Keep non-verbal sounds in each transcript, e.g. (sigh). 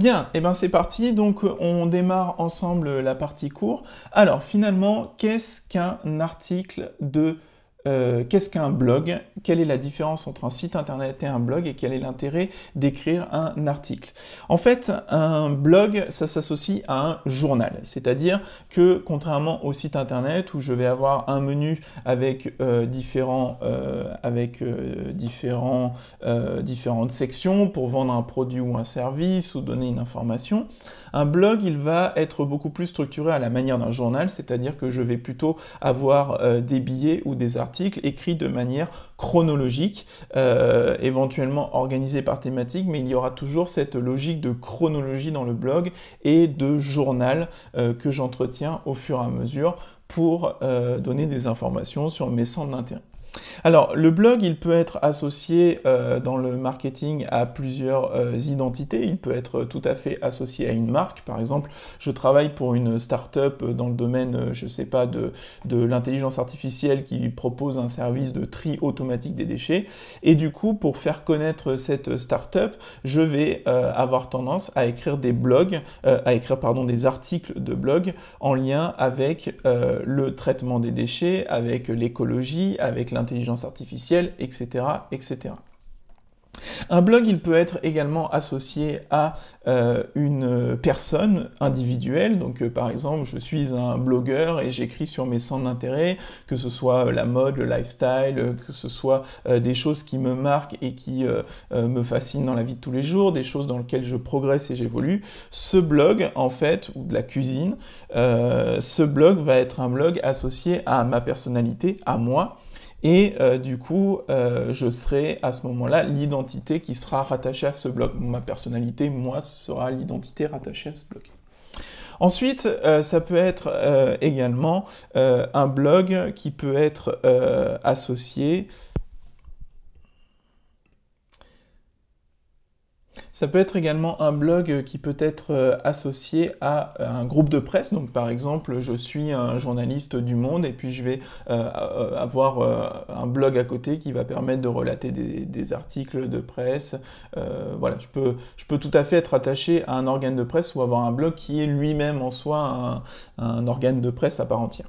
Bien, et eh bien c'est parti, donc on démarre ensemble la partie court. Alors finalement, qu'est-ce qu'un article de euh, qu'est-ce qu'un blog, quelle est la différence entre un site internet et un blog et quel est l'intérêt d'écrire un article. En fait, un blog, ça s'associe à un journal, c'est-à-dire que contrairement au site internet où je vais avoir un menu avec euh, différents, euh, avec différents, différentes sections pour vendre un produit ou un service ou donner une information, un blog, il va être beaucoup plus structuré à la manière d'un journal, c'est-à-dire que je vais plutôt avoir des billets ou des articles Écrit de manière chronologique, euh, éventuellement organisé par thématique, mais il y aura toujours cette logique de chronologie dans le blog et de journal euh, que j'entretiens au fur et à mesure pour euh, donner des informations sur mes centres d'intérêt. Alors, le blog, il peut être associé euh, dans le marketing à plusieurs euh, identités. Il peut être tout à fait associé à une marque. Par exemple, je travaille pour une start-up dans le domaine, euh, je ne sais pas, de, de l'intelligence artificielle qui propose un service de tri automatique des déchets. Et du coup, pour faire connaître cette start-up, je vais avoir tendance à écrire des blogs, à écrire, pardon, des articles de blog en lien avec le traitement des déchets, avec l'écologie, avec l'intelligence. Intelligence artificielle, etc., etc. Un blog, il peut être également associé à euh, une personne individuelle. Donc, euh, par exemple, je suis un blogueur et j'écris sur mes centres d'intérêt, que ce soit la mode, le lifestyle, euh, que ce soit des choses qui me marquent et qui me fascinent dans la vie de tous les jours, des choses dans lesquelles je progresse et j'évolue. Ce blog, en fait, ou de la cuisine, ce blog va être un blog associé à ma personnalité, à moi et euh, du coup, euh, je serai à ce moment-là l'identité qui sera rattachée à ce blog. Ma personnalité, moi, sera l'identité rattachée à ce blog. Ensuite, euh, ça peut être également un blog qui peut être associé Ça peut être également un blog euh, qui peut être euh, associé à euh, un groupe de presse. Donc par exemple, je suis un journaliste du Monde et puis je vais avoir un blog à côté qui va permettre de relater des, articles de presse. voilà, je peux, je peux tout à fait être attaché à un organe de presse ou avoir un blog qui est lui-même en soi un organe de presse à part entière.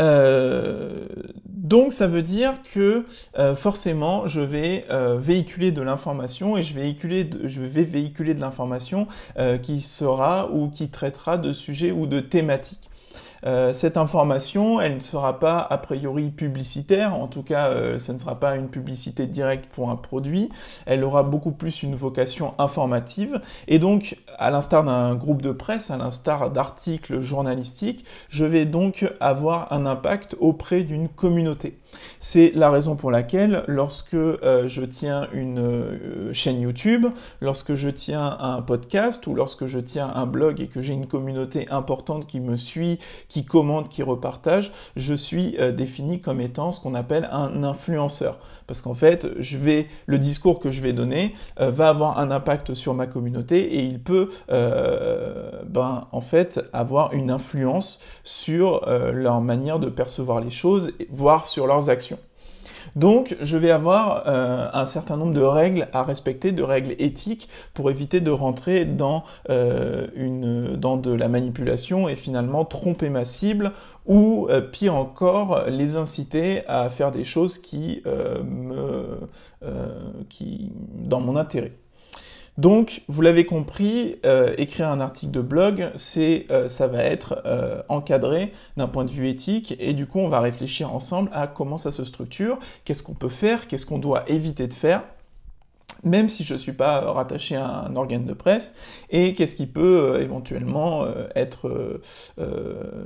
Euh, donc ça veut dire que euh, forcément euh, je vais véhiculer de l'information et je, véhiculer je vais véhiculer de l'information qui sera ou qui traitera de sujets ou de thématiques. Euh, cette information, elle ne sera pas a priori publicitaire, en tout cas, euh, ce ça ne sera pas une publicité directe pour un produit, elle aura beaucoup plus une vocation informative, et donc, à l'instar d'un groupe de presse, à l'instar d'articles journalistiques, je vais donc avoir un impact auprès d'une communauté. C'est la raison pour laquelle, lorsque euh, je tiens une chaîne YouTube, lorsque je tiens un podcast ou lorsque je tiens un blog et que j'ai une communauté importante qui me suit, qui commande, qui repartage, je suis euh, défini comme étant ce qu'on appelle un influenceur. Parce qu'en fait, je vais, le discours que je vais donner euh, va avoir un impact sur ma communauté et il peut, euh, ben, en fait, avoir une influence sur leur manière de percevoir les choses, voire sur leurs actions. Donc, je vais avoir euh, un certain nombre de règles à respecter, de règles éthiques, pour éviter de rentrer dans, euh, de la manipulation et finalement tromper ma cible ou euh, pire encore, les inciter à faire des choses qui, me, qui dans mon intérêt. Donc, vous l'avez compris, euh, écrire un article de blog, c'est, euh, ça va être euh, encadré d'un point de vue éthique, et du coup, on va réfléchir ensemble à comment ça se structure, qu'est-ce qu'on peut faire, qu'est-ce qu'on doit éviter de faire, même si je ne suis pas rattaché à un organe de presse, et qu'est-ce qui peut éventuellement être,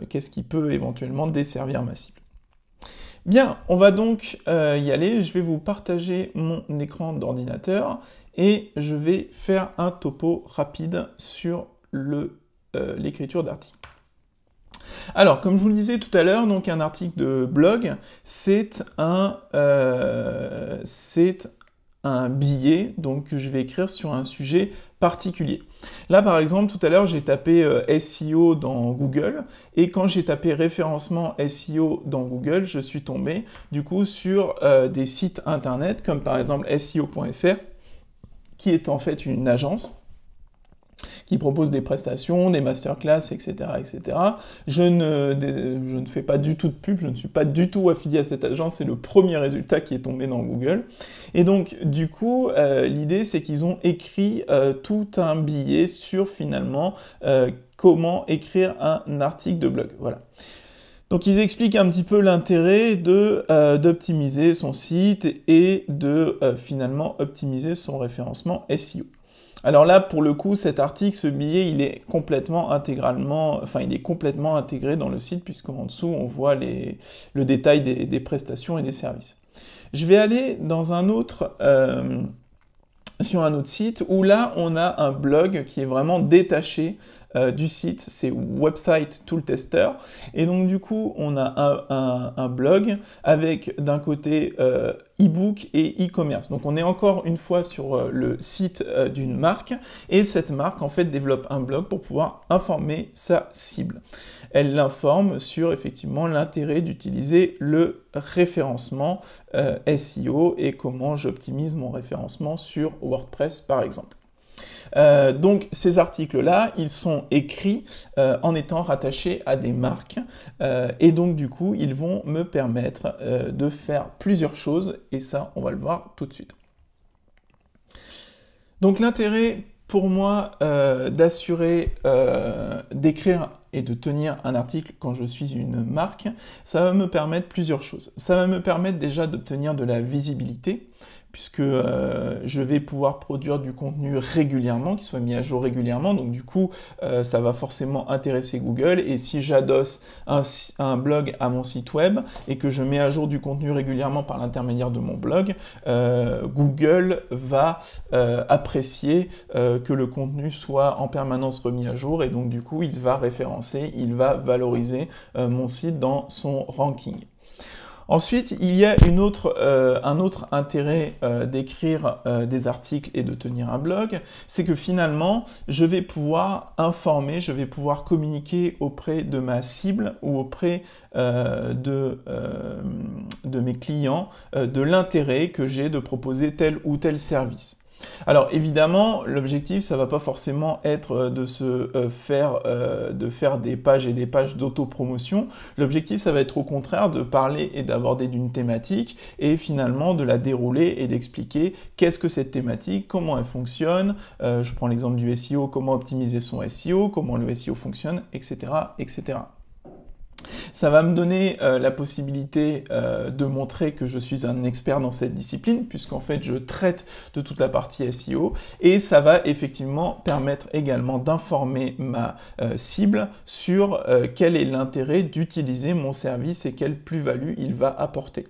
qu'est-ce qui peut éventuellement desservir ma cible. Bien, on va donc y aller. Je vais vous partager mon écran d'ordinateur et je vais faire un topo rapide sur euh, l'écriture d'article. d'articles. Alors, comme je vous le disais tout à l'heure, donc un article de blog, c'est un, euh, un billet donc, que je vais écrire sur un sujet particulier. Là, par exemple, tout à l'heure, j'ai tapé euh, SEO dans Google, et quand j'ai tapé référencement SEO dans Google, je suis tombé du coup sur des sites internet comme par exemple SEO.fr qui est en fait une agence qui propose des prestations, des masterclass, etc. etc. Je, ne, je ne fais pas du tout de pub, je ne suis pas du tout affilié à cette agence, c'est le premier résultat qui est tombé dans Google. Et donc, du coup, euh, l'idée, c'est qu'ils ont écrit euh, tout un billet sur finalement euh, comment écrire un article de blog. Voilà. Donc ils expliquent un petit peu l'intérêt de euh, d'optimiser son site et de euh, finalement optimiser son référencement SEO. Alors là, pour le coup, cet article, ce billet, il est complètement intégralement, enfin, il est complètement intégré dans le site puisqu'en dessous, on voit les, le détail des, prestations et des services. Je vais aller dans un autre, euh, sur un autre site où là, on a un blog qui est vraiment détaché euh, du site, c'est Website Tool Tester. Et donc du coup, on a un, blog avec d'un côté euh, e-book et e-commerce. Donc on est encore une fois sur euh, le site d'une marque et cette marque en fait développe un blog pour pouvoir informer sa cible. Elle l'informe sur effectivement l'intérêt d'utiliser le référencement SEO et comment j'optimise mon référencement sur WordPress par exemple. Euh, donc ces articles-là, ils sont écrits euh, en étant rattachés à des marques. Euh, et donc du coup, ils vont me permettre de faire plusieurs choses. Et ça, on va le voir tout de suite. Donc l'intérêt pour moi d'assurer, d'écrire et de tenir un article quand je suis une marque, ça va me permettre plusieurs choses. Ça va me permettre déjà d'obtenir de la visibilité, puisque euh, je vais pouvoir produire du contenu régulièrement, qui soit mis à jour régulièrement. Donc du coup, euh, ça va forcément intéresser Google. Et si j'adosse un, blog à mon site web et que je mets à jour du contenu régulièrement par l'intermédiaire de mon blog, euh, Google va apprécier que le contenu soit en permanence remis à jour. Et donc du coup, il va référencer, il va valoriser mon site dans son ranking. Ensuite, il y a euh, un autre intérêt euh, d'écrire euh, des articles et de tenir un blog, c'est que finalement, je vais pouvoir informer, je vais pouvoir communiquer auprès de ma cible ou auprès de mes clients de l'intérêt que j'ai de proposer tel ou tel service. Alors évidemment, l'objectif, ça va pas forcément être euh, de se euh, faire, euh, de faire des pages et des pages d'autopromotion. L'objectif, ça va être au contraire de parler et d'aborder d'une thématique et finalement de la dérouler et d'expliquer qu'est-ce que cette thématique, comment elle fonctionne. je prends l'exemple du SEO, comment optimiser son SEO, comment le SEO fonctionne, etc., etc. Ça va me donner euh, la possibilité euh, de montrer que je suis un expert dans cette discipline, puisqu'en fait je traite de toute la partie SEO, et ça va effectivement permettre également d'informer ma euh, cible sur quel est l'intérêt d'utiliser mon service et quelle plus-value il va apporter.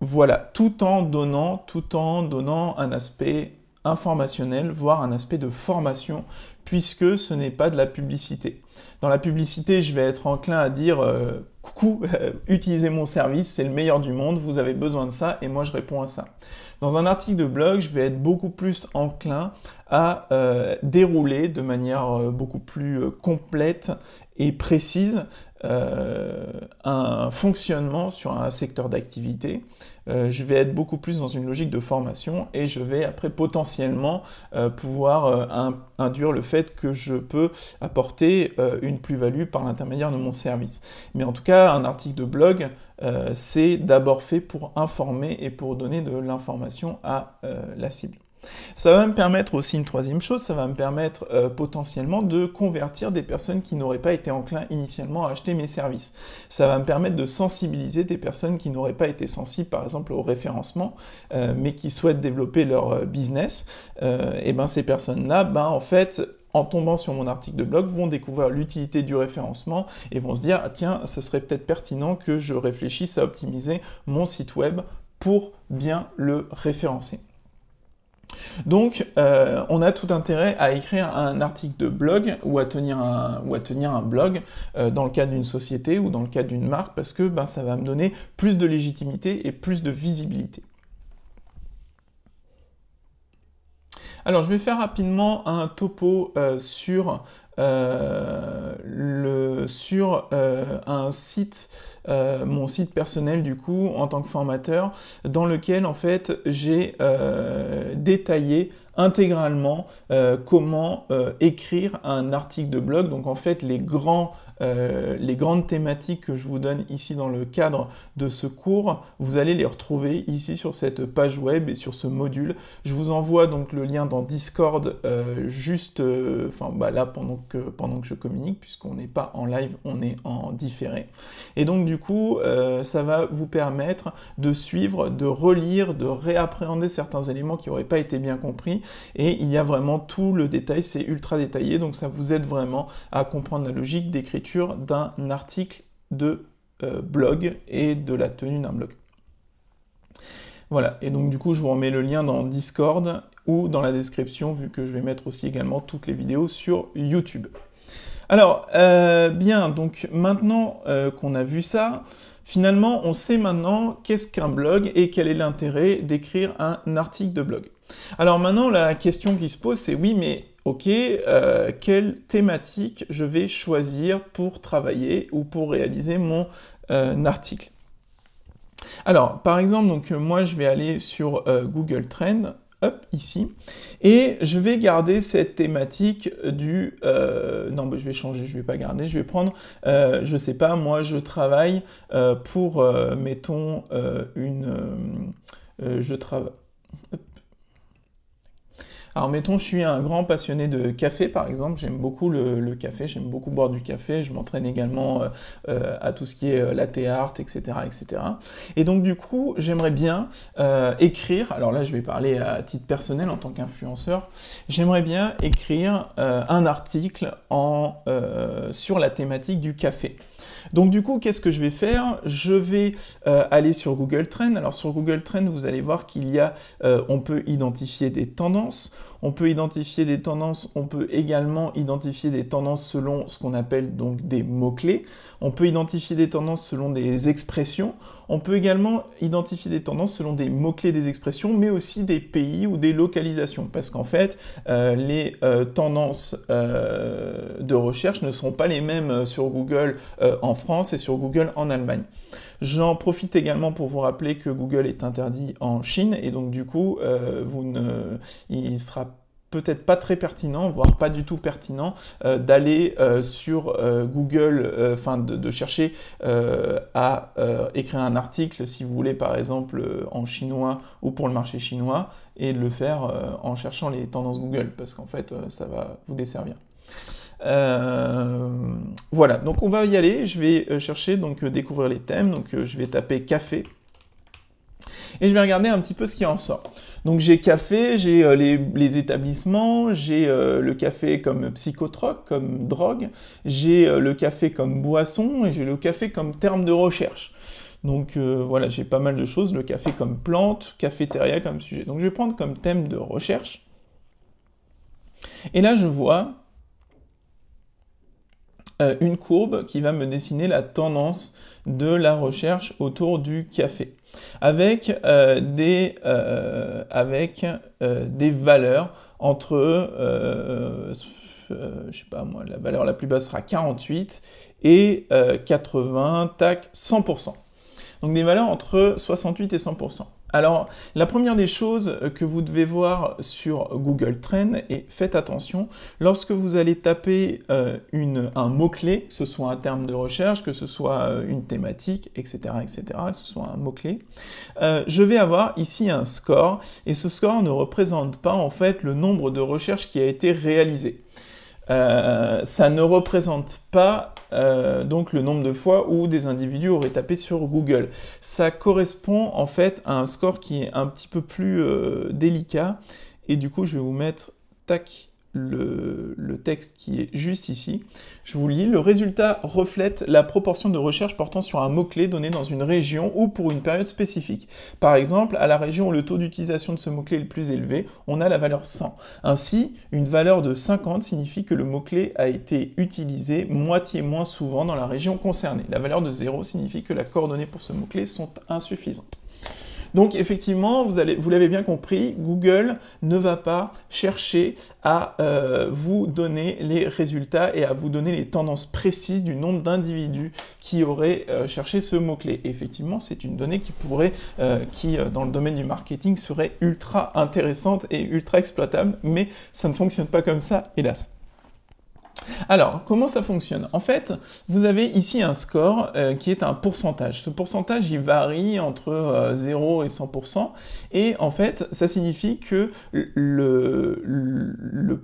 Voilà, tout en donnant, tout en donnant un aspect informationnel, voire un aspect de formation, puisque ce n'est pas de la publicité. Dans la publicité, je vais être enclin à dire euh, coucou, euh, utilisez mon service, c'est le meilleur du monde, vous avez besoin de ça et moi je réponds à ça. Dans un article de blog, je vais être beaucoup plus enclin à euh, dérouler de manière beaucoup plus complète et précise euh, un fonctionnement sur un secteur d'activité. Euh, je vais être beaucoup plus dans une logique de formation et je vais après potentiellement euh, pouvoir induire le fait que je peux apporter une plus-value par l'intermédiaire de mon service. Mais en tout cas, un article de blog, c'est d'abord fait pour informer et pour donner de l'information à la cible. Ça va me permettre aussi une troisième chose, ça va me permettre euh, potentiellement de convertir des personnes qui n'auraient pas été enclins initialement à acheter mes services. Ça va me permettre de sensibiliser des personnes qui n'auraient pas été sensibles par exemple au référencement, euh, mais qui souhaitent développer leur euh, business. et bien ces personnes-là, ben, en fait, en tombant sur mon article de blog, vont découvrir l'utilité du référencement et vont se dire, ah, tiens, ce serait peut-être pertinent que je réfléchisse à optimiser mon site web pour bien le référencer. Donc, euh, on a tout intérêt à écrire un article de blog ou à tenir un, ou à tenir un blog euh, dans le cadre d'une société ou dans le cadre d'une marque parce que ben, ça va me donner plus de légitimité et plus de visibilité. Alors, je vais faire rapidement un topo euh, sur euh, le, sur euh, un site, euh, mon site personnel du coup, en tant que formateur, dans lequel en fait j'ai détaillé intégralement comment écrire un article de blog, donc en fait les grands euh, les grandes thématiques que je vous donne ici dans le cadre de ce cours, vous allez les retrouver ici sur cette page web et sur ce module. Je vous envoie donc le lien dans Discord euh, juste euh, enfin bah, là pendant que, pendant que je communique, puisqu'on n'est pas en live, on est en différé. Et donc du coup, ça va vous permettre de suivre, de relire, de réappréhender certains éléments qui n'auraient pas été bien compris. Et il y a vraiment tout le détail, c'est ultra détaillé, donc ça vous aide vraiment à comprendre la logique d'écriture d'un article de euh, blog et de la tenue d'un blog. Voilà, et donc du coup je vous remets le lien dans Discord ou dans la description vu que je vais mettre aussi également toutes les vidéos sur YouTube. Alors, euh, bien, donc maintenant euh, qu'on a vu ça, finalement on sait maintenant qu'est-ce qu'un blog et quel est l'intérêt d'écrire un article de blog. Alors maintenant la question qui se pose c'est oui mais OK, euh, quelle thématique je vais choisir pour travailler ou pour réaliser mon euh, article. Alors, par exemple, donc, euh, moi, je vais aller sur Google Trends, hop, ici, et je vais garder cette thématique du... non, bah, je vais changer, je ne vais pas garder, je vais prendre, je ne sais pas, moi, je travaille pour, mettons, une... je travaille... Alors mettons, je suis un grand passionné de café, par exemple. J'aime beaucoup le, café, j'aime beaucoup boire du café. Je m'entraîne également euh, euh, à tout ce qui est la théâtre, etc., etc. Et donc du coup, j'aimerais bien euh, écrire. Alors là, je vais parler à titre personnel en tant qu'influenceur. J'aimerais bien écrire un article en, sur la thématique du café. Donc du coup, qu'est-ce que je vais faire Je vais euh, aller sur Google Trends. Alors sur Google Trends, vous allez voir qu'il y a, euh, on peut identifier des tendances. On peut identifier des tendances, on peut également identifier des tendances selon ce qu'on appelle donc des mots-clés. On peut identifier des tendances selon des expressions. On peut également identifier des tendances selon des mots-clés des expressions, mais aussi des pays ou des localisations, parce qu'en fait, euh, les euh, tendances euh, de recherche ne sont pas les mêmes sur Google en France et sur Google en Allemagne. J'en profite également pour vous rappeler que Google est interdit en Chine, et donc du coup, vous ne... il sera peut-être pas très pertinent, voire pas du tout pertinent, euh, d'aller euh, sur euh, Google, enfin de, de, chercher à écrire un article, si vous voulez par exemple en chinois ou pour le marché chinois, et de le faire en cherchant les tendances Google, parce qu'en fait ça va vous desservir. voilà, donc on va y aller, je vais chercher, donc découvrir les thèmes, donc je vais taper café et je vais regarder un petit peu ce qui en sort. Donc j'ai café, j'ai euh, les, établissements, j'ai euh, le café comme psychotrope, comme drogue, j'ai euh, le café comme boisson et j'ai le café comme terme de recherche. Donc voilà, j'ai pas mal de choses, le café comme plante, cafétéria comme sujet. Donc je vais prendre comme thème de recherche. Et là je vois une courbe qui va me dessiner la tendance de la recherche autour du café avec, euh, des, euh, avec euh, des valeurs entre, je sais pas moi, la valeur la plus basse sera 48 et 80, tac, 100%. Donc des valeurs entre 68 et 100%. Alors, la première des choses que vous devez voir sur Google Trends, et faites attention, lorsque vous allez taper euh, un mot-clé, que ce soit un terme de recherche, que ce soit euh, une thématique, etc., etc., que ce soit un mot-clé, euh, je vais avoir ici un score, et ce score ne représente pas en fait le nombre de recherches qui a été réalisé. Euh, ça ne représente pas euh, donc le nombre de fois où des individus auraient tapé sur Google. Ça correspond en fait à un score qui est un petit peu plus euh, délicat. Et du coup, je vais vous mettre, tac, le, texte qui est juste ici. Je vous lis. Le résultat reflète la proportion de recherche portant sur un mot-clé donné dans une région ou pour une période spécifique. Par exemple, à la région où le taux d'utilisation de ce mot-clé est le plus élevé, on a la valeur 100. Ainsi, une valeur de 50 signifie que le mot-clé a été utilisé moitié moins souvent dans la région concernée. La valeur de 0 signifie que la coordonnée pour ce mot-clé sont insuffisantes. Donc effectivement, vous l'avez bien compris, Google ne va pas chercher à euh, vous donner les résultats et à vous donner les tendances précises du nombre d'individus qui auraient euh, cherché ce mot-clé. Effectivement, c'est une donnée qui pourrait, euh, qui dans le domaine du marketing serait ultra intéressante et ultra exploitable, mais ça ne fonctionne pas comme ça, hélas. Alors, comment ça fonctionne En fait, vous avez ici un score euh, qui est un pourcentage. Ce pourcentage, il varie entre 0 euh, et 100%. Et en fait, ça signifie que le,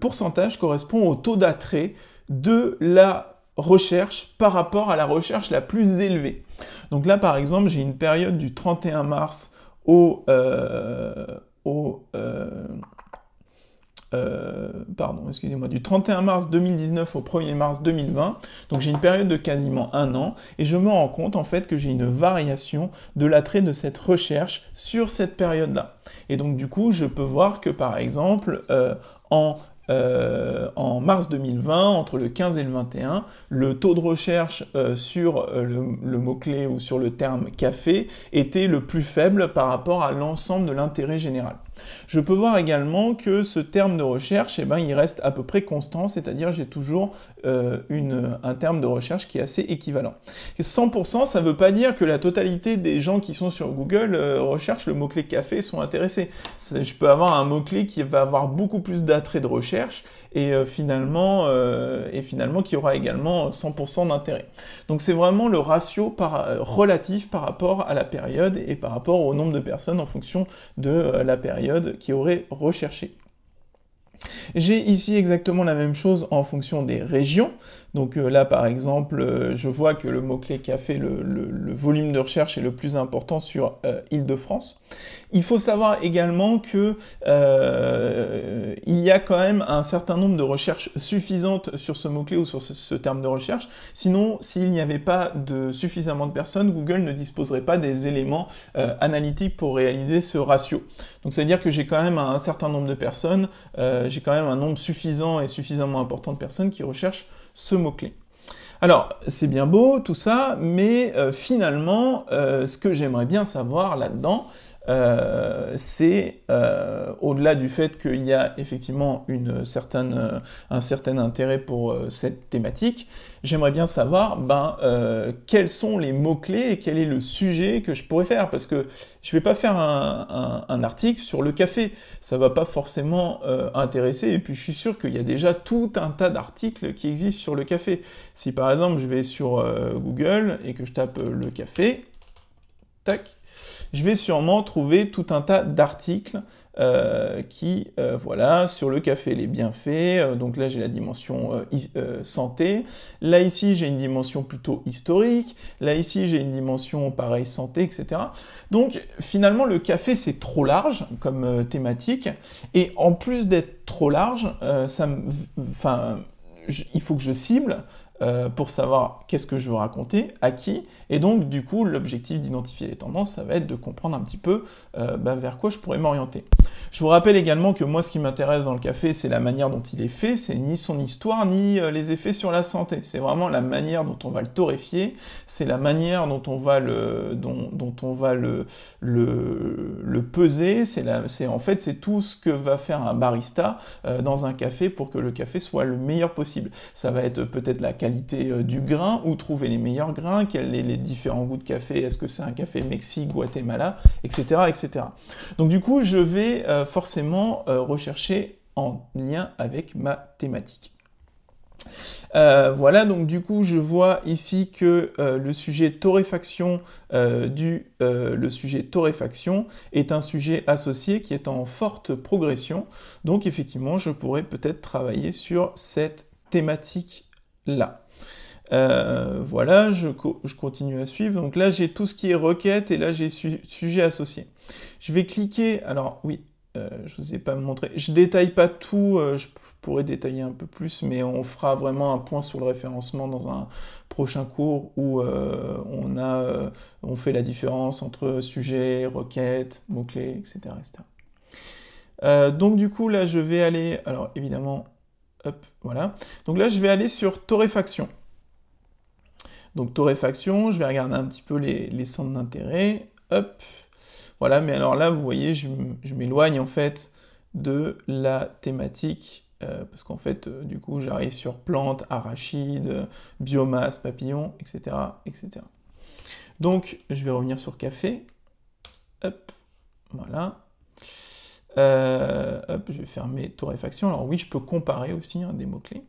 pourcentage correspond au taux d'attrait de la recherche par rapport à la recherche la plus élevée. Donc là, par exemple, j'ai une période du 31 mars au, euh, euh, pardon, excusez-moi, du 31 mars 2019 au 1er mars 2020. Donc j'ai une période de quasiment un an et je me rends compte en fait que j'ai une variation de l'attrait de cette recherche sur cette période-là. Et donc du coup, je peux voir que par exemple, euh, euh, en mars 2020, entre le 15 et le 21, le taux de recherche sur le mot-clé ou sur le terme café était le plus faible par rapport à l'ensemble de l'intérêt général. Je peux voir également que ce terme de recherche, eh ben, il reste à peu près constant, c'est-à-dire j'ai toujours euh, un terme de recherche qui est assez équivalent. 100%, ça ne veut pas dire que la totalité des gens qui sont sur Google euh, recherchent le mot-clé café sont intéressés. Je peux avoir un mot-clé qui va avoir beaucoup plus d'attrait de recherche et euh, finalement, et finalement qui aura également 100% d'intérêt. Donc c'est vraiment le ratio par, relatif par rapport à la période et par rapport au nombre de personnes en fonction de la période qui aurait recherché. J'ai ici exactement la même chose en fonction des régions. Donc euh, là, par exemple, euh, je vois que le mot-clé qui a fait le, volume de recherche est le plus important sur euh, Île-de-France. Il faut savoir également que il y a quand même un certain nombre de recherches suffisantes sur ce mot-clé ou sur ce, terme de recherche. Sinon, s'il n'y avait pas de suffisamment de personnes, Google ne disposerait pas des éléments analytiques pour réaliser ce ratio. Donc ça veut dire que j'ai quand même un certain nombre de personnes, j'ai quand même un nombre suffisant et suffisamment important de personnes qui recherchent ce mot-clé. Alors, c'est bien beau tout ça, mais euh, finalement, euh, ce que j'aimerais bien savoir là-dedans, euh, c'est euh, au-delà du fait qu'il y a effectivement une certaine, euh, un certain intérêt pour cette thématique, j'aimerais bien savoir ben, quels sont les mots-clés et quel est le sujet que je pourrais faire, parce que je ne vais pas faire un, article sur le café, ça ne va pas forcément intéresser, et puis je suis sûr qu'il y a déjà tout un tas d'articles qui existent sur le café. Si par exemple je vais sur Google et que je tape le café, tac, je vais sûrement trouver tout un tas d'articles euh, qui, euh, voilà, sur le café, les bienfaits. Euh, donc là, j'ai la dimension santé. Là, ici, j'ai une dimension plutôt historique. Là, ici, j'ai une dimension, pareil, santé, etc. Donc, finalement, le café, c'est trop large comme thématique. Et en plus d'être trop large, il faut que je cible. pour savoir qu'est-ce que je veux raconter, à qui, et donc, du coup, l'objectif d'identifier les tendances, ça va être de comprendre un petit peu euh, bah, vers quoi je pourrais m'orienter. Je vous rappelle également que moi, ce qui m'intéresse dans le café, c'est la manière dont il est fait, c'est ni son histoire, ni euh, les effets sur la santé. C'est vraiment la manière dont on va le torréfier, c'est la manière dont on va le, dont, on va le, le, peser, c'est en fait, c'est tout ce que va faire un barista euh, dans un café pour que le café soit le meilleur possible. Ça va être peut-être la qualité du grain, où trouver les meilleurs grains, quels les différents goûts de café, est-ce que c'est un café Mexique, Guatemala, etc., etc. Donc du coup, je vais euh, forcément euh, rechercher en lien avec ma thématique. Euh, voilà, donc du coup, je vois ici que le sujet torréfaction du le sujet torréfaction est un sujet associé qui est en forte progression. Donc effectivement, je pourrais peut-être travailler sur cette thématique là. Euh, voilà, je, continue à suivre. Donc là, j'ai tout ce qui est requête et là, j'ai sujet associé. Je vais cliquer. Alors oui, euh, je ne vous ai pas montré. Je détaille pas tout. Euh, je pourrais détailler un peu plus, mais on fera vraiment un point sur le référencement dans un prochain cours où on, fait la différence entre sujet, requête, mots-clés, etc. etc. donc du coup, là, je vais aller... Alors évidemment... Hop, voilà. Donc là, je vais aller sur torréfaction. Donc torréfaction, je vais regarder un petit peu les, centres d'intérêt. Hop, voilà, mais alors là, vous voyez, je, m'éloigne en fait de la thématique, euh, parce qu'en fait, euh, du coup, j'arrive sur plantes, arachides, biomasse, papillons, etc., etc. Donc, je vais revenir sur café. Hop, voilà. Euh, hop, je vais fermer torréfaction. Alors oui, je peux comparer aussi hein, des mots-clés.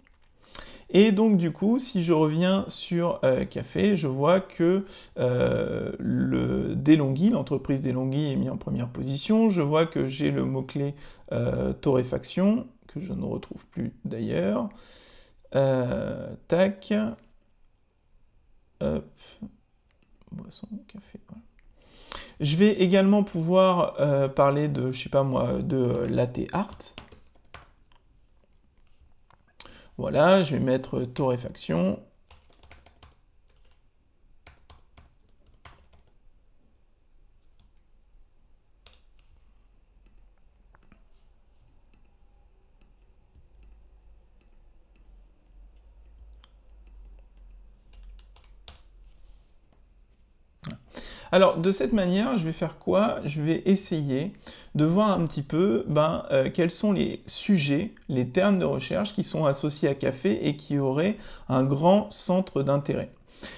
Et donc du coup, si je reviens sur euh, Café, je vois que euh, le Delonghi, l'entreprise Delonghi est mise en première position. Je vois que j'ai le mot-clé euh, torréfaction, que je ne retrouve plus d'ailleurs. tac. Boisson, café, Je vais également pouvoir parler de, je sais pas moi, de latte art. Voilà, je vais mettre torréfaction Alors de cette manière, je vais faire quoi Je vais essayer de voir un petit peu ben, euh, quels sont les sujets, les termes de recherche qui sont associés à café et qui auraient un grand centre d'intérêt.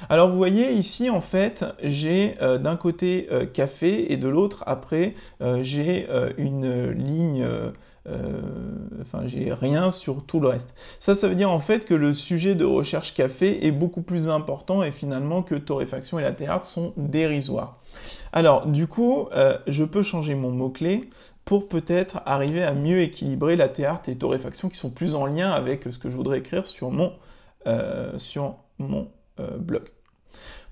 Alors vous voyez ici en fait j'ai euh, d'un côté euh, café et de l'autre après j'ai une ligne euh, enfin, j'ai rien sur tout le reste. Ça, ça veut dire en fait que le sujet de recherche café est beaucoup plus important et finalement que torréfaction et la théâtre sont dérisoires. Alors, du coup, euh, je peux changer mon mot-clé pour peut-être arriver à mieux équilibrer la théâtre et torréfaction qui sont plus en lien avec ce que je voudrais écrire sur mon, euh, sur mon blog.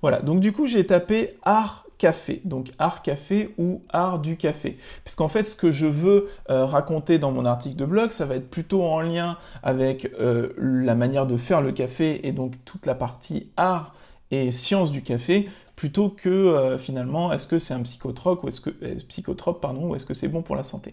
Voilà, donc du coup, j'ai tapé art café, donc art café ou art du café. Puisqu'en fait, ce que je veux euh, raconter dans mon article de blog, ça va être plutôt en lien avec euh, la manière de faire le café et donc toute la partie art et science du café plutôt que euh, finalement est-ce que c'est un psychotrope ou est-ce que psychotrope pardon ou est-ce que c'est bon pour la santé.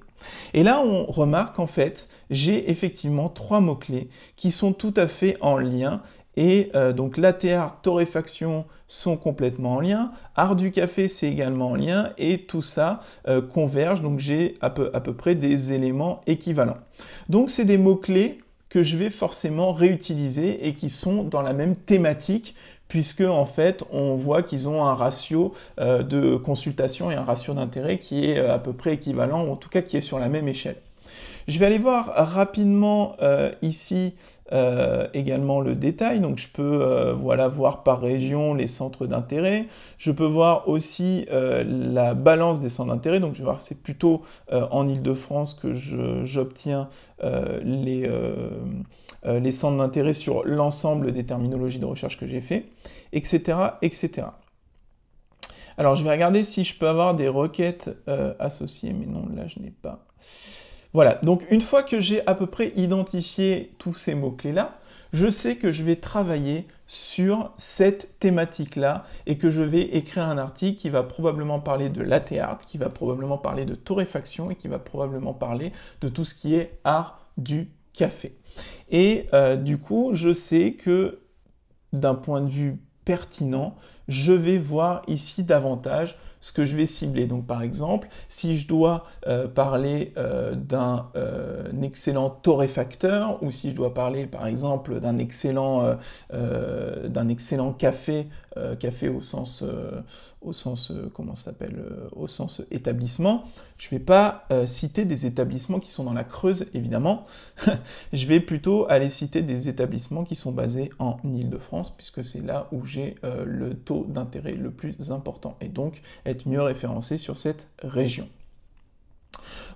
Et là on remarque en fait j'ai effectivement trois mots clés qui sont tout à fait en lien et euh, donc l'ATR, torréfaction sont complètement en lien. Art du café, c'est également en lien. Et tout ça euh, converge. Donc j'ai à peu, près des éléments équivalents. Donc c'est des mots-clés que je vais forcément réutiliser et qui sont dans la même thématique puisque en fait on voit qu'ils ont un ratio euh, de consultation et un ratio d'intérêt qui est à peu près équivalent, ou en tout cas qui est sur la même échelle. Je vais aller voir rapidement ici euh, également le détail. Donc je peux euh, voilà, voir par région les centres d'intérêt. Je peux voir aussi euh, la balance des centres d'intérêt. Donc je vais voir c'est plutôt en Ile-de-France que j'obtiens les, les centres d'intérêt sur l'ensemble des terminologies de recherche que j'ai fait, etc. etc. Alors je vais regarder si je peux avoir des requêtes associées, mais non, là je n'ai pas. Voilà, donc une fois que j'ai à peu près identifié tous ces mots-clés-là, je sais que je vais travailler sur cette thématique-là et que je vais écrire un article qui va probablement parler de la théâtre, qui va probablement parler de torréfaction et qui va probablement parler de tout ce qui est art du café. Et euh, du coup, je sais que d'un point de vue pertinent, je vais voir ici davantage ce que je vais cibler. Donc par exemple, si je dois euh, parler euh, d'un euh, excellent torréfacteur ou si je dois parler par exemple d'un excellent, d'un excellent café, café au sens, au sens comment s'appelle, au sens établissement, je ne vais pas euh, citer des établissements qui sont dans la Creuse, évidemment. (laughs) je vais plutôt aller citer des établissements qui sont basés en île de france puisque c'est là où j'ai euh, le taux d'intérêt le plus important, et donc être mieux référencé sur cette région.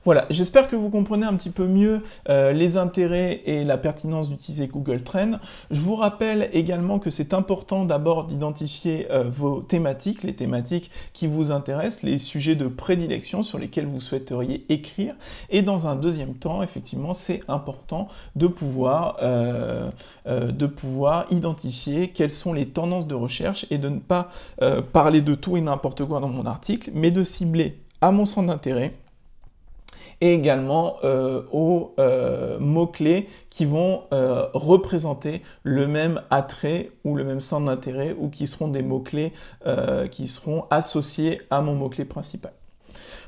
Voilà, j'espère que vous comprenez un petit peu mieux euh, les intérêts et la pertinence d'utiliser Google Trends. Je vous rappelle également que c'est important d'abord d'identifier euh, vos thématiques, les thématiques qui vous intéressent, les sujets de prédilection sur lesquels vous souhaiteriez écrire. Et dans un deuxième temps, effectivement, c'est important de pouvoir, euh, de pouvoir identifier quelles sont les tendances de recherche et de ne pas parler de tout et n'importe quoi dans mon article, mais de cibler à mon sens d'intérêt et également euh, aux euh, mots-clés qui vont euh, représenter le même attrait ou le même centre d'intérêt ou qui seront des mots-clés qui seront associés à mon mot-clé principal.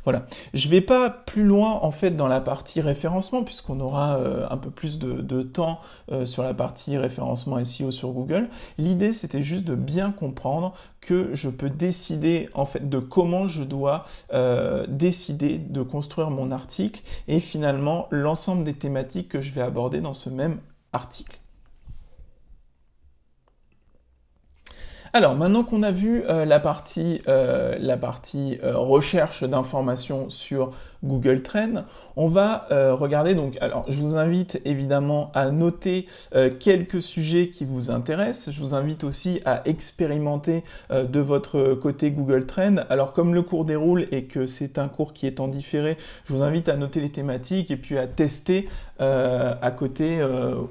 Voilà. Je vais pas plus loin en fait dans la partie référencement puisqu'on aura euh, un peu plus de, temps euh, sur la partie référencement SEO sur Google. L'idée c'était juste de bien comprendre que je peux décider en fait de comment je dois euh, décider de construire mon article et finalement l'ensemble des thématiques que je vais aborder dans ce même article. Alors maintenant qu'on a vu euh, la partie, euh, la partie euh, recherche d'informations sur Google Trends, on va regarder donc alors je vous invite évidemment à noter quelques sujets qui vous intéressent. Je vous invite aussi à expérimenter de votre côté Google Trends. Alors comme le cours déroule et que c'est un cours qui est en différé, je vous invite à noter les thématiques et puis à tester à côté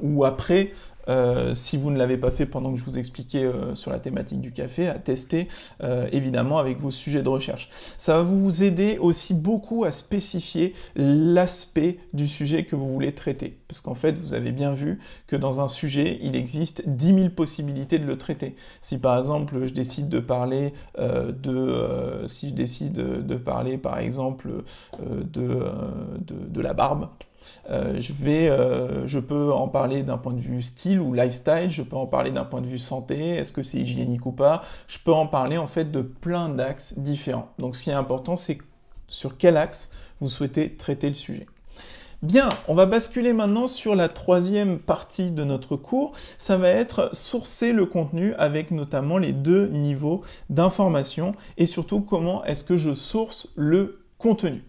ou après euh, si vous ne l'avez pas fait pendant que je vous expliquais euh, sur la thématique du café, à tester euh, évidemment avec vos sujets de recherche. Ça va vous aider aussi beaucoup à spécifier l'aspect du sujet que vous voulez traiter. Parce qu'en fait, vous avez bien vu que dans un sujet, il existe 10 000 possibilités de le traiter. Si par exemple, je décide de parler de... si je décide de parler par exemple de la barbe, euh, je, vais, euh, je peux en parler d'un point de vue style ou lifestyle, je peux en parler d'un point de vue santé, est-ce que c'est hygiénique ou pas, je peux en parler en fait de plein d'axes différents. Donc ce qui est important, c'est sur quel axe vous souhaitez traiter le sujet. Bien, on va basculer maintenant sur la troisième partie de notre cours. Ça va être sourcer le contenu avec notamment les deux niveaux d'information et surtout comment est-ce que je source le contenu.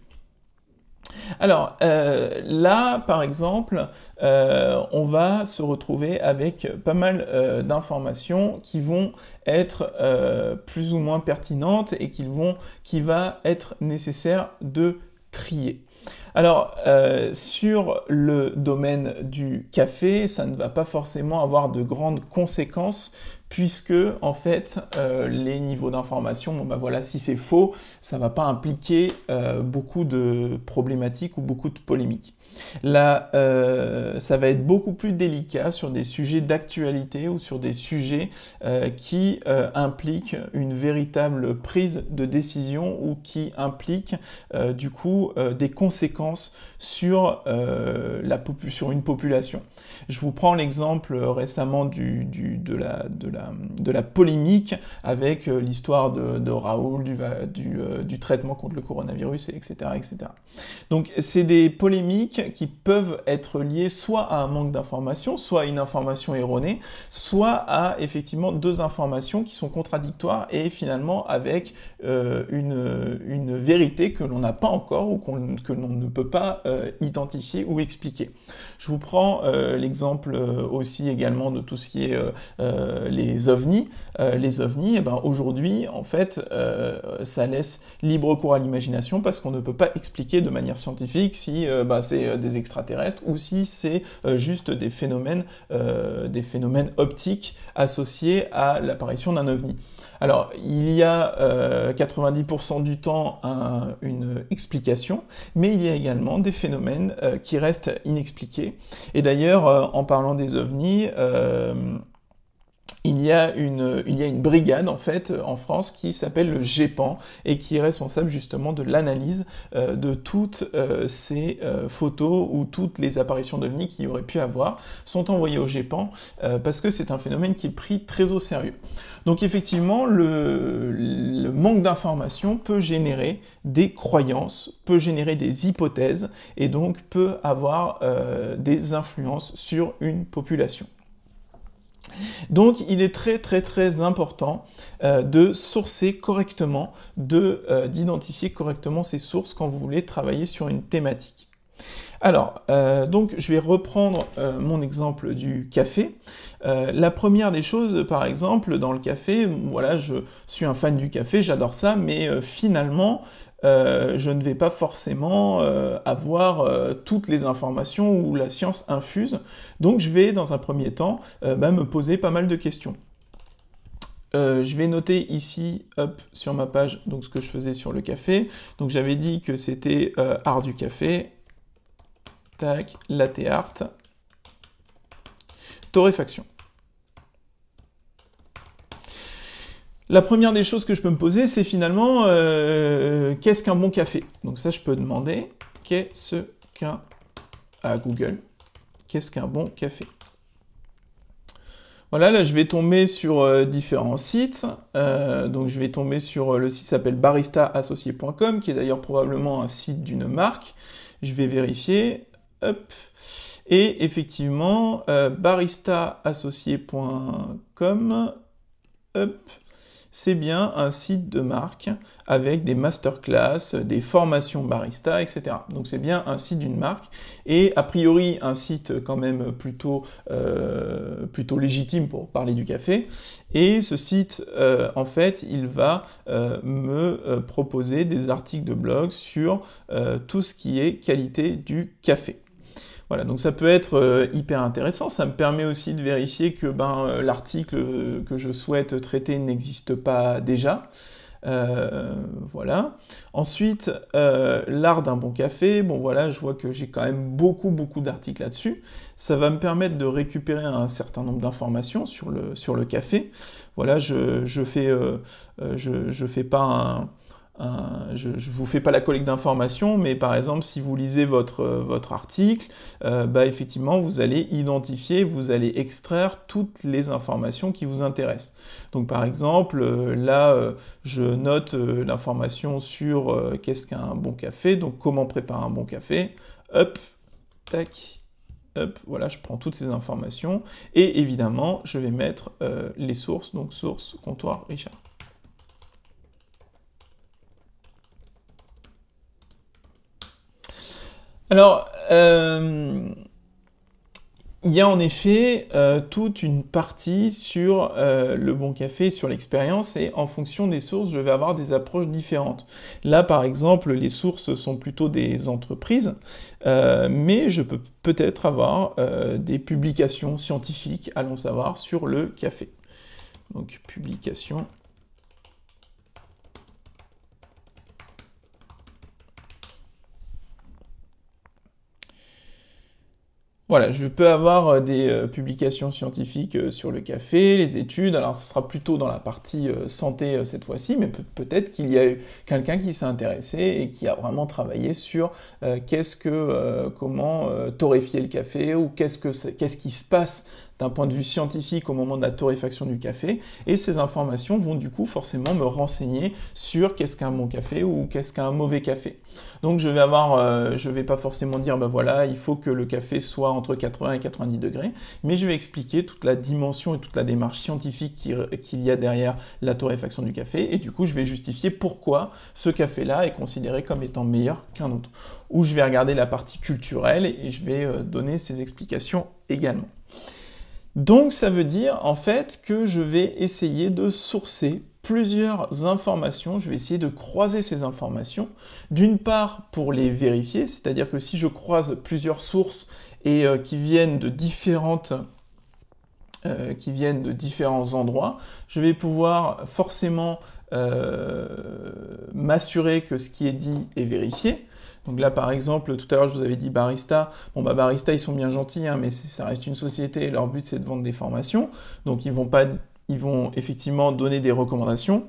Alors euh, là, par exemple, euh, on va se retrouver avec pas mal euh, d'informations qui vont être plus ou moins pertinentes et qui vont, qui va être nécessaire de trier. Alors, sur le domaine du café, ça ne va pas forcément avoir de grandes conséquences puisque en fait euh, les niveaux d'information, bon bah, voilà, si c'est faux, ça ne va pas impliquer euh, beaucoup de problématiques ou beaucoup de polémiques. Là, euh, ça va être beaucoup plus délicat sur des sujets d'actualité ou sur des sujets euh, qui euh, impliquent une véritable prise de décision ou qui impliquent du coup des conséquences sur, la sur une population. Je vous prends l'exemple récemment de, la, de, la, de, la, polémique avec l'histoire de, Raoul, du, du, du traitement contre le coronavirus, etc. etc. Donc c'est des polémiques qui peuvent être liées soit à un manque d'information, soit à une information erronée, soit à effectivement deux informations qui sont contradictoires et finalement avec euh, une, une, vérité que l'on n'a pas encore ou que l'on ne peut pas euh, identifier ou expliquer. Je vous prends euh, l'exemple aussi également de tout ce qui est les ovnis. les ovnis, eh ben, aujourd'hui, en fait, ça laisse libre cours à l'imagination parce qu'on ne peut pas expliquer de manière scientifique si bah, c'est euh, des extraterrestres ou si c'est euh, juste des phénomènes, euh, des phénomènes optiques associés à l'apparition d'un ovni. Alors, il y a 90% du temps une explication, mais il y a également des phénomènes qui restent inexpliqués. Et d'ailleurs, en parlant des ovnis, il y, a une, il y a une brigade en fait en France qui s'appelle le GEPAN et qui est responsable justement de l'analyse euh, de toutes euh, ces euh, photos ou toutes les apparitions d'OVNI qu'il y aurait pu avoir sont envoyées au GEPAN parce que c'est un phénomène qui est pris très au sérieux. Donc effectivement, le, le manque d'informations peut générer des croyances, peut générer des hypothèses et donc peut avoir des influences sur une population. Donc il est très très très important euh, de sourcer correctement, euh, d'identifier correctement ces sources quand vous voulez travailler sur une thématique. Alors, euh, donc je vais reprendre mon exemple du café. la première des choses, par exemple, dans le café, voilà, je suis un fan du café, j'adore ça, mais finalement, euh, je ne vais pas forcément euh, avoir euh, toutes les informations où la science infuse. Donc je vais, dans un premier temps, bah, me poser pas mal de questions. je vais noter ici, sur ma page, donc ce que je faisais sur le café. Donc j'avais dit que c'était art du café, tac, latte art, torréfaction. La première des choses que je peux me poser, c'est finalement euh, qu'est-ce qu'un bon café Donc ça, je peux demander qu'est-ce qu'un à Google, qu'est-ce qu'un bon café Voilà, là, je vais tomber sur euh, différents sites. Euh, donc je vais tomber sur le site s'appelle baristaassocié.com, qui est d'ailleurs probablement un site d'une marque. Je vais vérifier. Et effectivement, baristaassocié.com. Hop c'est bien un site de marque avec des masterclass, des formations barista, etc. Donc c'est bien un site d'une marque et a priori un site quand même plutôt, euh, légitime pour parler du café. Et ce site, euh, en fait, il va euh, me proposer des articles de blog sur tout ce qui est qualité du café. Voilà, donc ça peut être euh, hyper intéressant, ça me permet aussi de vérifier que ben, euh, l'article euh, que je souhaite traiter n'existe pas déjà. voilà. Ensuite, l'art d'un bon café. Bon voilà, je vois que j'ai quand même beaucoup beaucoup d'articles là-dessus. Ça va me permettre de récupérer un certain nombre d'informations sur le, sur le café. Voilà, je, je fais je, je, fais pas un, euh, je ne vous fais pas la collecte d'informations, mais par exemple, si vous lisez votre, euh, votre article, euh, bah, effectivement, vous allez identifier, vous allez extraire toutes les informations qui vous intéressent. Donc, par exemple, là, je note l'information sur qu'est-ce qu'un bon café, donc comment préparer un bon café. Hop, tac, Hop, voilà, je prends toutes ces informations et évidemment, je vais mettre les sources, donc source, comptoir, Richard. Alors, euh, il y a en effet euh, toute une partie sur euh, le bon café, sur l'expérience, et en fonction des sources, je vais avoir des approches différentes. Là, par exemple, les sources sont plutôt des entreprises, mais je peux peut-être avoir des publications scientifiques, allons savoir, sur le café. Donc, publication Voilà, je peux avoir euh, des euh, publications scientifiques euh, sur le café, les études, alors ce sera plutôt dans la partie santé cette fois-ci, mais peut-être qu'il y a eu quelqu'un qui s'est intéressé et qui a vraiment travaillé sur qu'est-ce que, comment torréfier le café ou qu'est-ce que qu'est-ce qui se passe d'un point de vue scientifique au moment de la torréfaction du café. Et ces informations vont du coup forcément me renseigner sur qu'est-ce qu'un bon café ou qu'est-ce qu'un mauvais café. Donc je vais avoir, euh, je vais pas forcément dire, ben voilà, il faut que le café soit entre 80 et 90 degrés, mais je vais expliquer toute la dimension et toute la démarche scientifique qu'il y a derrière la torréfaction du café, et du coup je vais justifier pourquoi ce café-là est considéré comme étant meilleur qu'un autre. Ou je vais regarder la partie culturelle et je vais euh, donner ces explications également. Donc ça veut dire en fait que je vais essayer de sourcer plusieurs informations, je vais essayer de croiser ces informations, d'une part pour les vérifier, c'est-à-dire que si je croise plusieurs sources et euh, qui viennent de différentes euh, qui viennent de différents endroits, je vais pouvoir forcément euh, m'assurer que ce qui est dit est vérifié. Donc là, par exemple, tout à l'heure, je vous avais dit barista. Bon, bah, barista, ils sont bien gentils, hein, mais ça reste une société leur but, c'est de vendre des formations. Donc, ils vont, ils vont effectivement donner des recommandations.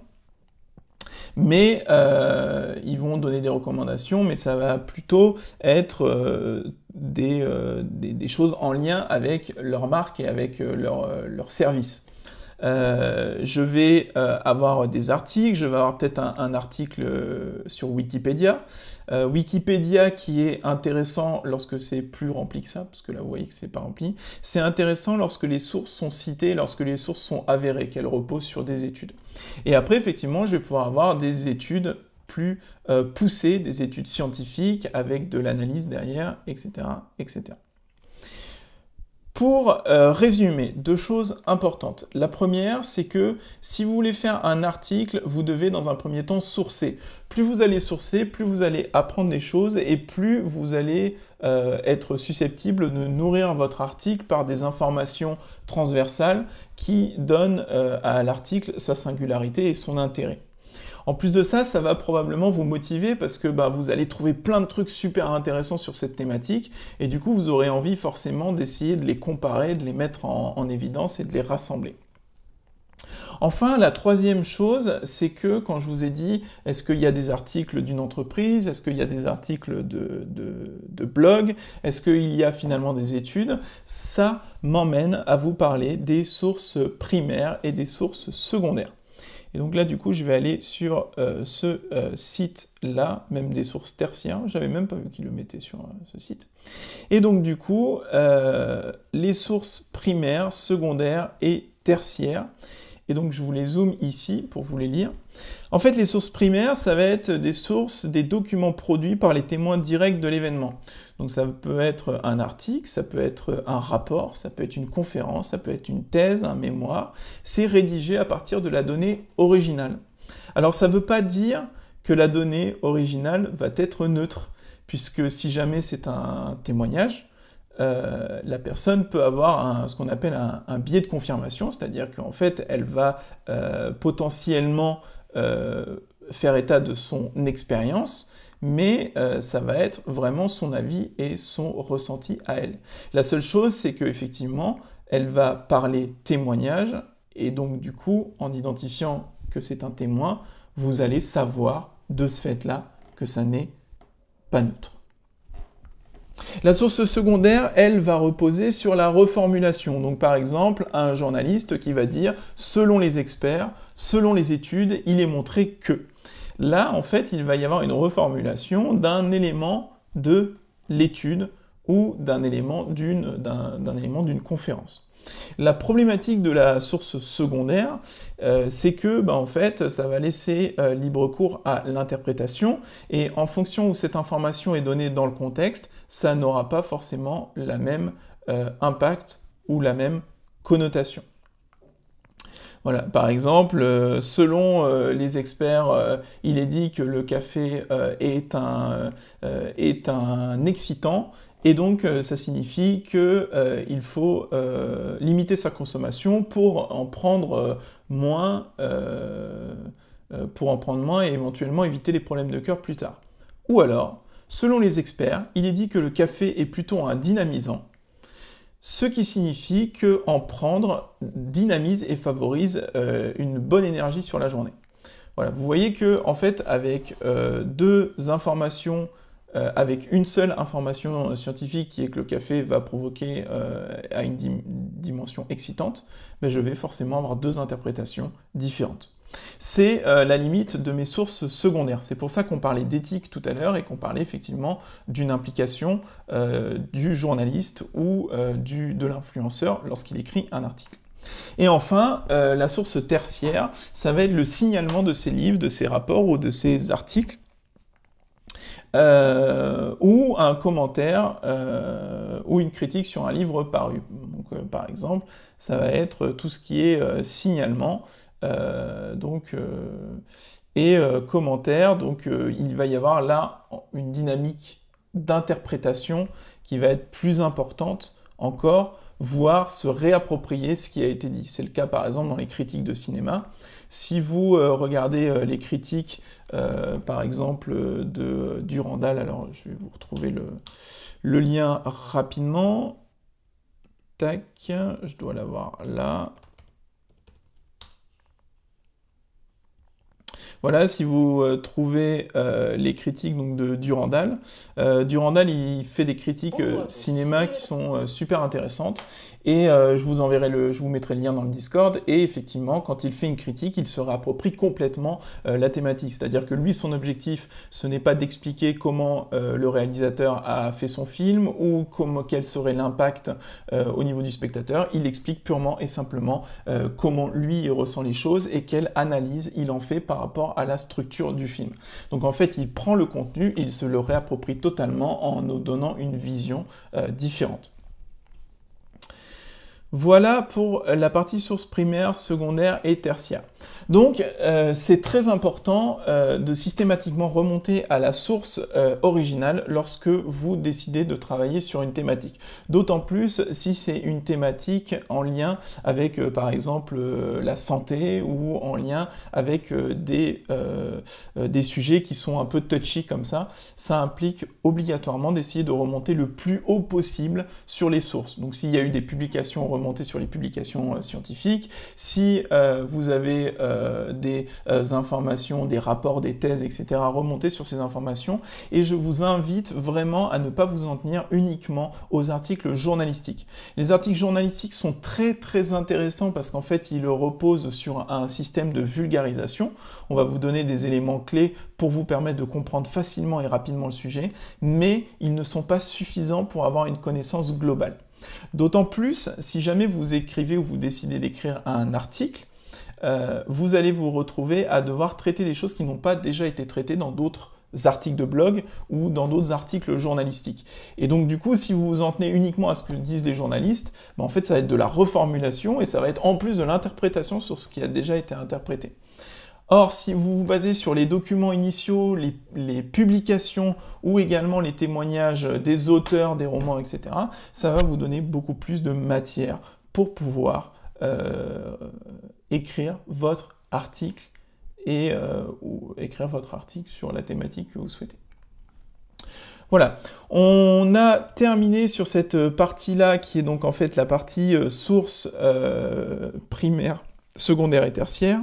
Mais euh, ils vont donner des recommandations, mais ça va plutôt être euh, euh, des, choses en lien avec leur marque et avec leur service. Euh, je vais euh, avoir des articles, je vais avoir peut-être un, article euh, sur Wikipédia. Wikipédia qui est intéressant lorsque c'est plus rempli que ça, parce que là vous voyez que c'est pas rempli. C'est intéressant lorsque les sources sont citées, lorsque les sources sont avérées, qu'elles reposent sur des études. Et après effectivement je vais pouvoir avoir des études plus poussées, des études scientifiques avec de l'analyse derrière, etc. etc. Pour euh, résumer, deux choses importantes. La première, c'est que si vous voulez faire un article, vous devez dans un premier temps sourcer. Plus vous allez sourcer, plus vous allez apprendre des choses et plus vous allez euh, être susceptible de nourrir votre article par des informations transversales qui donnent euh, à l'article sa singularité et son intérêt. En plus de ça, ça va probablement vous motiver parce que bah, vous allez trouver plein de trucs super intéressants sur cette thématique et du coup vous aurez envie forcément d'essayer de les comparer, de les mettre en, évidence et de les rassembler. Enfin, la troisième chose, c'est que quand je vous ai dit, est-ce qu'il y a des articles d'une entreprise, est-ce qu'il y a des articles de, de blog, est-ce qu'il y a finalement des études, ça m'emmène à vous parler des sources primaires et des sources secondaires. Et donc là, du coup, je vais aller sur euh, ce euh, site-là, même des sources tertiaires. n'avais même pas vu qu'ils le mettaient sur euh, ce site. Et donc, du coup, les sources primaires, secondaires et tertiaires. Et donc, je vous les zoome ici pour vous les lire. En fait, les sources primaires, ça va être des sources, des documents produits par les témoins directs de l'événement. Donc, ça peut être un article, ça peut être un rapport, ça peut être une conférence, ça peut être une thèse, un mémoire. C'est rédigé à partir de la donnée originale. Alors, ça ne veut pas dire que la donnée originale va être neutre, puisque si jamais c'est un témoignage, euh, la personne peut avoir ce qu'on appelle un, biais de confirmation, c'est-à-dire qu'en fait, elle va euh, potentiellement euh, faire état de son expérience, mais ça va être vraiment son avis et son ressenti à elle. La seule chose, c'est qu'effectivement, elle va parler témoignage, et donc du coup, en identifiant que c'est un témoin, vous allez savoir de ce fait-là que ça n'est pas neutre. La source secondaire, elle, va reposer sur la reformulation. Donc par exemple, un journaliste qui va dire « selon les experts, selon les études, il est montré que ». Là, en fait, il va y avoir une reformulation d'un élément de l'étude ou d'un élément d'une conférence. La problématique de la source secondaire, euh, c'est que bah, en fait, ça va laisser euh, libre cours à l'interprétation, et en fonction où cette information est donnée dans le contexte, ça n'aura pas forcément la même euh, impact ou la même connotation. Voilà, par exemple, euh, selon euh, les experts, il est dit que le café est, un, est un excitant. Et donc, ça signifie qu'il faut limiter sa consommation pour en prendre moins, pour en prendre moins et éventuellement éviter les problèmes de cœur plus tard. Ou alors, Selon les experts, il est dit que le café est plutôt un dynamisant, ce qui signifie que en prendre dynamise et favorise euh, une bonne énergie sur la journée. Voilà, vous voyez que en fait avec euh, deux informations euh, avec une seule information scientifique qui est que le café va provoquer à une dimension excitante, mais ben, je vais forcément avoir deux interprétations différentes c'est euh, la limite de mes sources secondaires. C'est pour ça qu'on parlait d'éthique tout à l'heure et qu'on parlait effectivement d'une implication euh, du journaliste ou euh, de l'influenceur lorsqu'il écrit un article. Et enfin, la source tertiaire, ça va être le signalement de ses livres, de ses rapports ou de ses articles ou un commentaire ou une critique sur un livre paru. par exemple, ça va être tout ce qui est signalement, euh, donc, euh, et euh, commentaires. donc il va y avoir là une dynamique d'interprétation qui va être plus importante encore, voire se réapproprier ce qui a été dit. C'est le cas par exemple dans les critiques de cinéma. Si vous regardez les critiques, par exemple, de Durandal, alors je vais vous retrouver le, le lien rapidement. Tac, je dois l'avoir là. Voilà, si vous euh, trouvez euh, les critiques donc, de Durandal, euh, Durandal, il fait des critiques oh, cinéma qui sont super intéressantes. Et euh, je vous enverrai le, je vous mettrai le lien dans le Discord. Et effectivement, quand il fait une critique, il se réapproprie complètement euh, la thématique. C'est-à-dire que lui, son objectif, ce n'est pas d'expliquer comment euh, le réalisateur a fait son film ou comment, quel serait l'impact au niveau du spectateur. Il explique purement et simplement comment lui ressent les choses et quelle analyse il en fait par rapport à la structure du film. Donc en fait, il prend le contenu, il se le réapproprie totalement en nous donnant une vision différente. Voilà pour la partie source primaire secondaire et tertiaire. Donc, euh, c'est très important euh, de systématiquement remonter à la source euh, originale lorsque vous décidez de travailler sur une thématique. D'autant plus si c'est une thématique en lien avec, par exemple, la santé ou en lien avec des, des sujets qui sont un peu touchy comme ça. Ça implique obligatoirement d'essayer de remonter le plus haut possible sur les sources. Donc, s'il y a eu des publications remontées sur les publications scientifiques, si vous avez... Euh, des euh, informations, des rapports, des thèses, etc. remonter sur ces informations et je vous invite vraiment à ne pas vous en tenir uniquement aux articles journalistiques. Les articles journalistiques sont très très intéressants parce qu'en fait ils reposent sur un système de vulgarisation. On va vous donner des éléments clés pour vous permettre de comprendre facilement et rapidement le sujet, mais ils ne sont pas suffisants pour avoir une connaissance globale. D'autant plus si jamais vous écrivez ou vous décidez d'écrire un article, euh, vous allez vous retrouver à devoir traiter des choses qui n'ont pas déjà été traitées dans d'autres articles de blog ou dans d'autres articles journalistiques. Et donc du coup, si vous vous en tenez uniquement à ce que disent les journalistes, ben, en fait ça va être de la reformulation et ça va être en plus de l'interprétation sur ce qui a déjà été interprété. Or, si vous vous basez sur les documents initiaux, les, publications ou également les témoignages des auteurs des romans, etc., ça va vous donner beaucoup plus de matière pour pouvoir euh, écrire votre article et euh, écrire votre article sur la thématique que vous souhaitez. Voilà, on a terminé sur cette partie-là qui est donc en fait la partie euh, source euh, primaire, secondaire et tertiaire.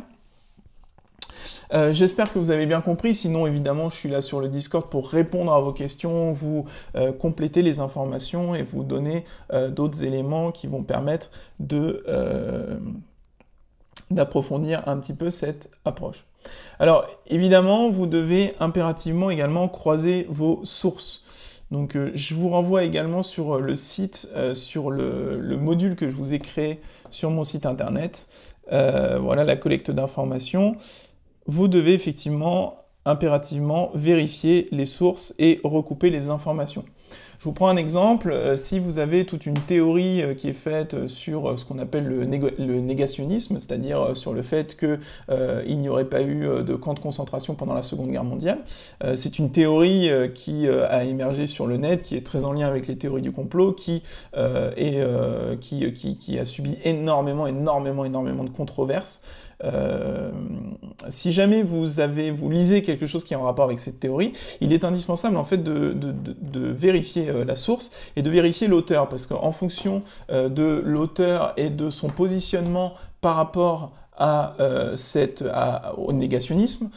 J'espère que vous avez bien compris, sinon évidemment je suis là sur le Discord pour répondre à vos questions, vous compléter les informations et vous donner d'autres éléments qui vont permettre de d'approfondir un petit peu cette approche. Alors évidemment, vous devez impérativement également croiser vos sources. Donc euh, je vous renvoie également sur euh, le site, euh, sur le, module que je vous ai créé sur mon site internet. voilà la collecte d'informations. Vous devez effectivement impérativement vérifier les sources et recouper les informations. Je vous prends un exemple. Euh, si vous avez toute une théorie euh, qui est faite euh, sur ce qu'on appelle le, négationnisme, c'est-à-dire sur le fait qu'il n'y aurait pas eu de camp de concentration pendant la Seconde Guerre mondiale, c'est une théorie qui a émergé sur le net, qui est très en lien avec les théories du complot, qui a subi énormément, énormément, énormément de controverses. Euh, si jamais vous avez, vous lisez quelque chose qui est en rapport avec cette théorie, il est indispensable en fait de, vérifier euh, la source et de vérifier l'auteur, parce qu'en fonction euh, de l'auteur et de son positionnement par rapport à, cette, au négationnisme,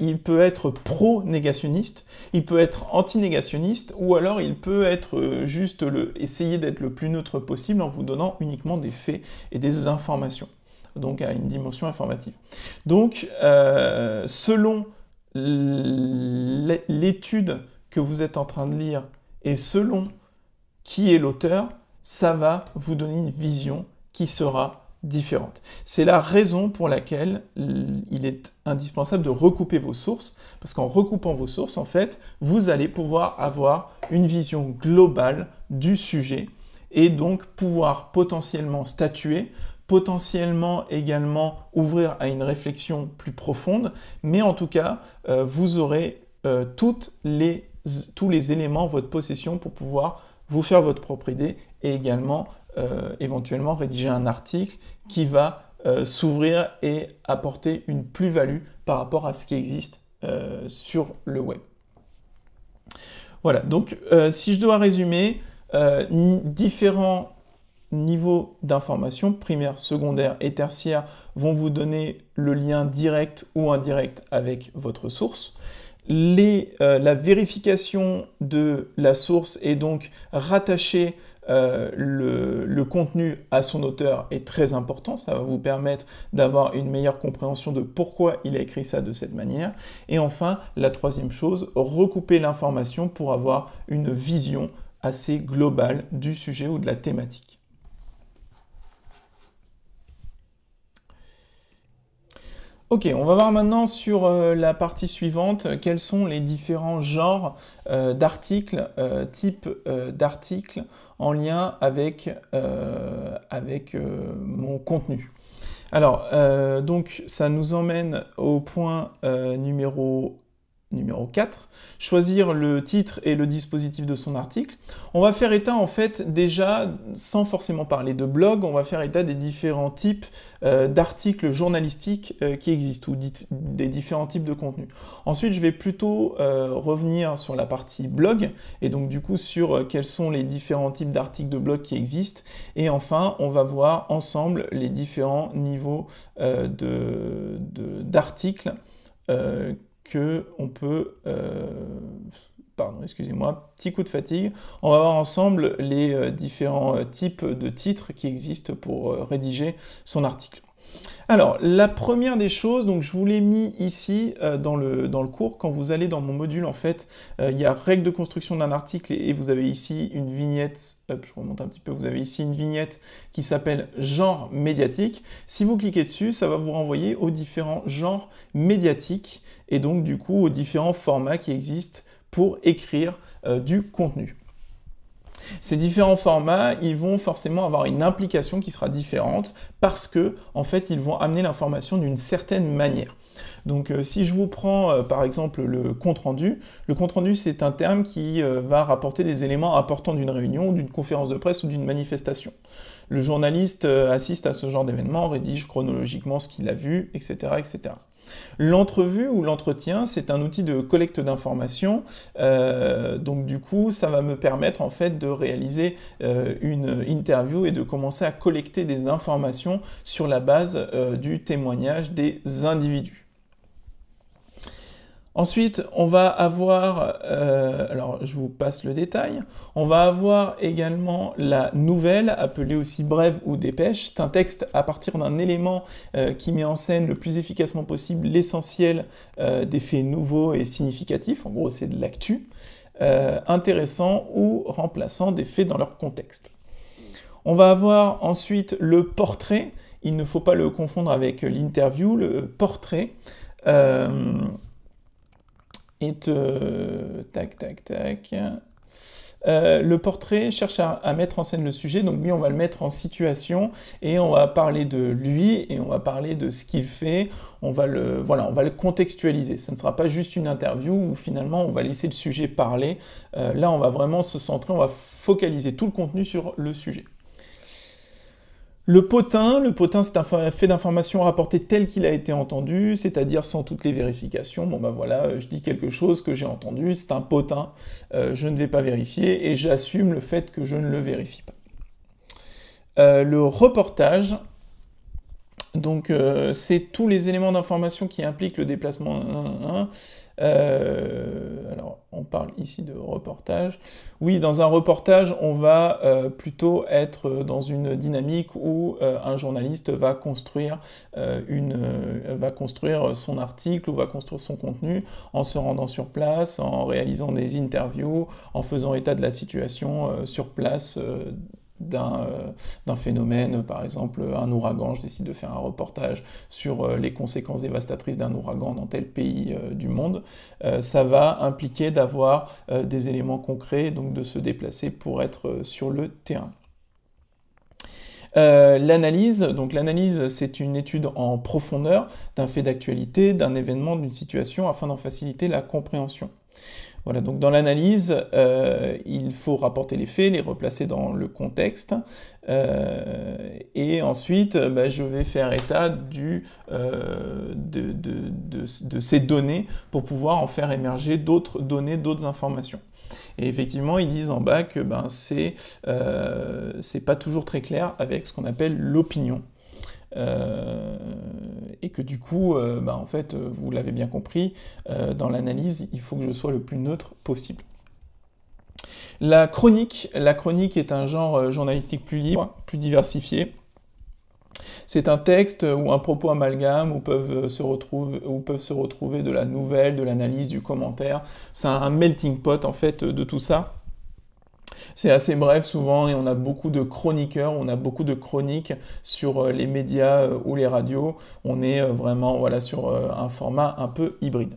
il peut être pro-négationniste, il peut être anti-négationniste, ou alors il peut être juste le, essayer d'être le plus neutre possible en vous donnant uniquement des faits et des informations donc à une dimension informative. Donc, euh, selon l'étude que vous êtes en train de lire et selon qui est l'auteur, ça va vous donner une vision qui sera différente. C'est la raison pour laquelle il est indispensable de recouper vos sources, parce qu'en recoupant vos sources, en fait, vous allez pouvoir avoir une vision globale du sujet et donc pouvoir potentiellement statuer potentiellement également ouvrir à une réflexion plus profonde, mais en tout cas, euh, vous aurez euh, toutes les, tous les éléments votre possession pour pouvoir vous faire votre propre idée et également euh, éventuellement rédiger un article qui va s'ouvrir et apporter une plus-value par rapport à ce qui existe sur le web. Voilà, donc si je dois résumer, différents Niveau d'information primaire, secondaire et tertiaire vont vous donner le lien direct ou indirect avec votre source. Euh, la vérification de la source et donc rattacher euh, le, contenu à son auteur est très important. Ça va vous permettre d'avoir une meilleure compréhension de pourquoi il a écrit ça de cette manière. Et enfin, la troisième chose, recouper l'information pour avoir une vision assez globale du sujet ou de la thématique. Ok, on va voir maintenant sur euh, la partie suivante quels sont les différents genres euh, d'articles, euh, types d'articles en lien avec, avec mon contenu. Alors, donc ça nous emmène au point numéro numéro 4, choisir le titre et le dispositif de son article. On va faire état en fait déjà, sans forcément parler de blog, on va faire état des différents types euh, d'articles journalistiques euh, qui existent ou des différents types de contenus. Ensuite, je vais plutôt euh, revenir sur la partie blog et donc du coup sur quels sont les différents types d'articles de blog qui existent. Et enfin, on va voir ensemble les différents niveaux d'articles. De, que on peut... Euh, pardon, excusez-moi, petit coup de fatigue. On va voir ensemble les euh, différents euh, types de titres qui existent pour rédiger son article. Alors, la première des choses, donc je vous l'ai mis ici euh, dans, le, dans le cours, quand vous allez dans mon module, en fait, euh, il y a règle de construction d'un article et, vous avez ici une vignette, hop, je remonte un petit peu, vous avez ici une vignette qui s'appelle genre médiatique. Si vous cliquez dessus, ça va vous renvoyer aux différents genres médiatiques et donc du coup aux différents formats qui existent pour écrire euh, du contenu. Ces différents formats, ils vont forcément avoir une implication qui sera différente parce que, en fait, ils vont amener l'information d'une certaine manière. Donc euh, si je vous prends euh, par exemple le compte-rendu, le compte-rendu c'est un terme qui euh, va rapporter des éléments importants d'une réunion, d'une conférence de presse ou d'une manifestation. Le journaliste assiste à ce genre d'événement, rédige chronologiquement ce qu'il a vu, etc. etc. L'entrevue ou l'entretien, c'est un outil de collecte d'informations. Euh, donc du coup, ça va me permettre en fait de réaliser euh, une interview et de commencer à collecter des informations sur la base euh, du témoignage des individus. Ensuite, on va avoir, euh, alors je vous passe le détail, on va avoir également la nouvelle, appelée aussi brève ou dépêche. C'est un texte à partir d'un élément euh, qui met en scène le plus efficacement possible l'essentiel euh, des faits nouveaux et significatifs. En gros, c'est de l'actu, intéressant ou remplaçant des faits dans leur contexte. On va avoir ensuite le portrait. Il ne faut pas le confondre avec l'interview. Le portrait et Tac, tac, tac. Euh, le portrait cherche à, mettre en scène le sujet, donc lui on va le mettre en situation et on va parler de lui et on va parler de ce qu'il fait, on va, le, voilà, on va le contextualiser. Ça ne sera pas juste une interview où finalement on va laisser le sujet parler, euh, là on va vraiment se centrer, on va focaliser tout le contenu sur le sujet. Le potin, le potin c'est un fait d'information rapporté tel qu'il a été entendu, c'est-à-dire sans toutes les vérifications. Bon ben voilà, euh, je dis quelque chose que j'ai entendu, c'est un potin, euh, je ne vais pas vérifier et j'assume le fait que je ne le vérifie pas. Euh, le reportage, donc c'est tous les éléments d'information qui impliquent le déplacement euh, alors, on parle ici de reportage. Oui, dans un reportage, on va euh, plutôt être dans une dynamique où euh, un journaliste va construire, une, va construire son article ou va construire son contenu en se rendant sur place, en réalisant des interviews, en faisant état de la situation sur place euh, d'un phénomène, par exemple un ouragan, je décide de faire un reportage sur euh, les conséquences dévastatrices d'un ouragan dans tel pays euh, du monde, ça va impliquer d'avoir des éléments concrets, donc de se déplacer pour être sur le terrain. l'analyse, donc l'analyse, c'est une étude en profondeur d'un fait d'actualité, d'un événement, d'une situation, afin d'en faciliter la compréhension. Voilà, donc dans l'analyse, euh, il faut rapporter les faits, les replacer dans le contexte, euh, et ensuite euh, bah, je vais faire état du, de, ces données pour pouvoir en faire émerger d'autres données, d'autres informations. Et effectivement, ils disent en bas que ben, c'est pas toujours très clair avec ce qu'on appelle l'opinion. Euh, et que du coup, euh, bah, en fait, euh, vous l'avez bien compris, dans l'analyse, il faut que je sois le plus neutre possible. La chronique, la chronique est un genre journalistique plus libre, plus diversifié. C'est un texte ou un propos amalgame où peuvent se retrouver, où peuvent se retrouver de la nouvelle, de l'analyse, du commentaire. C'est un melting pot en fait de tout ça. C'est assez bref souvent et on a beaucoup de chroniqueurs, on a beaucoup de chroniques sur euh, les médias euh, ou les radios. On est euh, vraiment voilà, sur un format un peu hybride.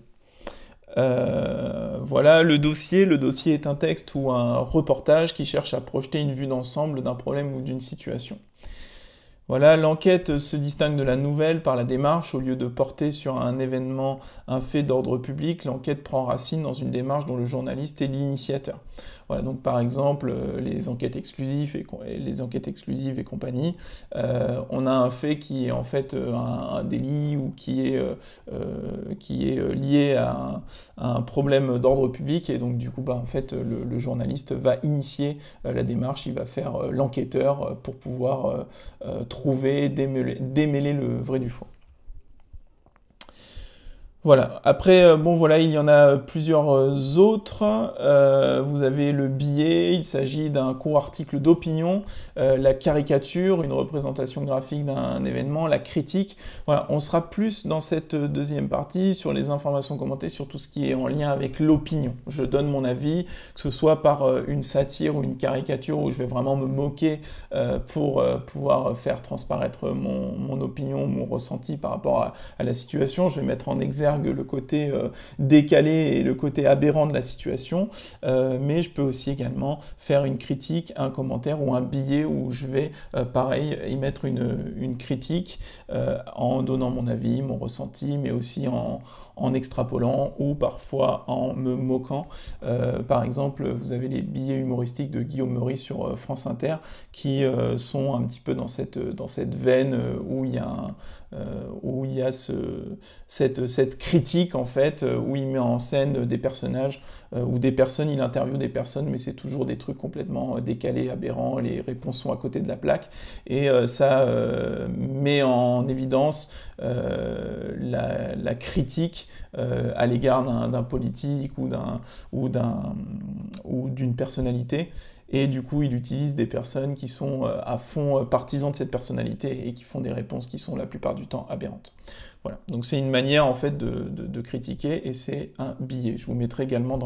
voilà, le dossier. Le dossier est un texte ou un reportage qui cherche à projeter une vue d'ensemble d'un problème ou d'une situation. Voilà, l'enquête se distingue de la nouvelle par la démarche. Au lieu de porter sur un événement un fait d'ordre public, l'enquête prend racine dans une démarche dont le journaliste est l'initiateur. Voilà, donc par exemple, euh, les enquêtes exclusives et, les enquêtes exclusives et compagnie, euh, on a un fait qui est en fait euh, un, délit ou qui est, qui est lié à un, problème d'ordre public et donc du coup, bah, en fait, le, journaliste va initier la démarche, il va faire l'enquêteur pour pouvoir trouver, démêler, démêler le vrai du faux. Voilà. Après, euh, bon, voilà, il y en a euh, plusieurs euh, autres. vous avez le billet, il s'agit d'un court article d'opinion, la caricature, une représentation graphique d'un événement, la critique. Voilà, on sera plus dans cette deuxième partie sur les informations commentées, sur tout ce qui est en lien avec l'opinion. Je donne mon avis, que ce soit par une satire ou une caricature, où je vais vraiment me moquer pour pouvoir faire transparaître mon, opinion, mon ressenti par rapport à, à la situation. Je vais mettre en exergue le côté euh, décalé et le côté aberrant de la situation, euh, mais je peux aussi également faire une critique, un commentaire ou un billet où je vais, euh, pareil, y mettre une, critique en donnant mon avis, mon ressenti, mais aussi en, extrapolant ou parfois en me moquant. par exemple, vous avez les billets humoristiques de Guillaume Meurice sur France Inter qui sont un petit peu dans cette, dans cette veine où il y a un, euh, où il y a cette, critique en fait, euh, où il met en scène des personnages euh, ou des personnes, il interviewe des personnes, mais c'est toujours des trucs complètement décalés, aberrants, les réponses sont à côté de la plaque, et ça met en évidence la, la, critique à l'égard d'un politique ou d'une personnalité. Et du coup, il utilise des personnes qui sont euh, à fond euh, partisans de cette personnalité et qui font des réponses qui sont la plupart du temps aberrantes. Voilà, donc c'est une manière en fait de, critiquer et c'est un billet. Je vous mettrai également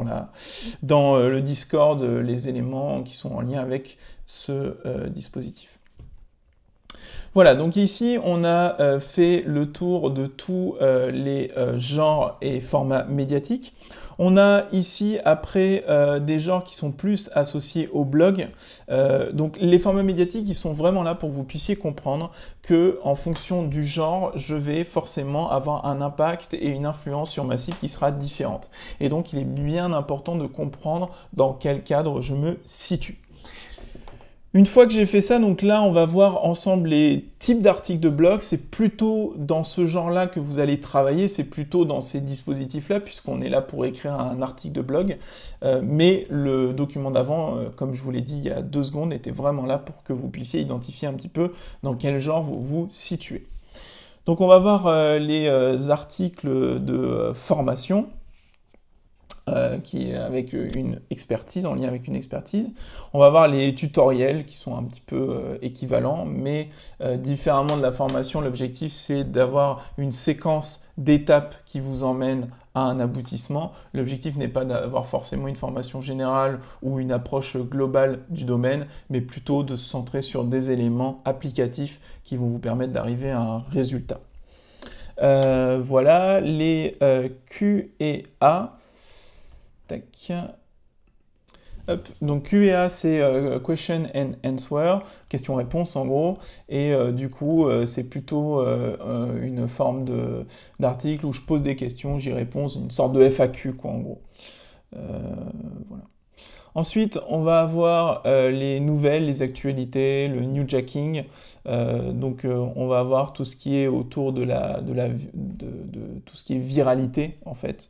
dans, euh, le Discord les éléments qui sont en lien avec ce dispositif. Voilà, donc ici on a fait le tour de tous les genres et formats médiatiques. On a ici après euh, des genres qui sont plus associés au blog. Euh, donc les formats médiatiques, ils sont vraiment là pour que vous puissiez comprendre que en fonction du genre, je vais forcément avoir un impact et une influence sur ma cible qui sera différente. Et donc il est bien important de comprendre dans quel cadre je me situe. Une fois que j'ai fait ça, donc là, on va voir ensemble les types d'articles de blog. C'est plutôt dans ce genre-là que vous allez travailler, c'est plutôt dans ces dispositifs-là, puisqu'on est là pour écrire un article de blog. Euh, mais le document d'avant, euh, comme je vous l'ai dit il y a deux secondes, était vraiment là pour que vous puissiez identifier un petit peu dans quel genre vous vous situez. Donc on va voir euh, les articles de formation. Euh, qui est avec euh, une expertise, en lien avec une expertise. On va voir les tutoriels qui sont un petit peu euh, équivalents, mais différemment de la formation, l'objectif c'est d'avoir une séquence d'étapes qui vous emmène à un aboutissement. L'objectif n'est pas d'avoir forcément une formation générale ou une approche globale du domaine, mais plutôt de se centrer sur des éléments applicatifs qui vont vous permettre d'arriver à un résultat. voilà, les Q et A donc QA, c'est euh, question and answer, question-réponse en gros. Et euh, du coup, euh, c'est plutôt une forme d'article où je pose des questions, j'y réponds, une sorte de FAQ quoi en gros. Ensuite, on va avoir les nouvelles, les actualités, le new jacking. donc, on va avoir tout ce qui est autour de la, de, tout ce qui est viralité en fait.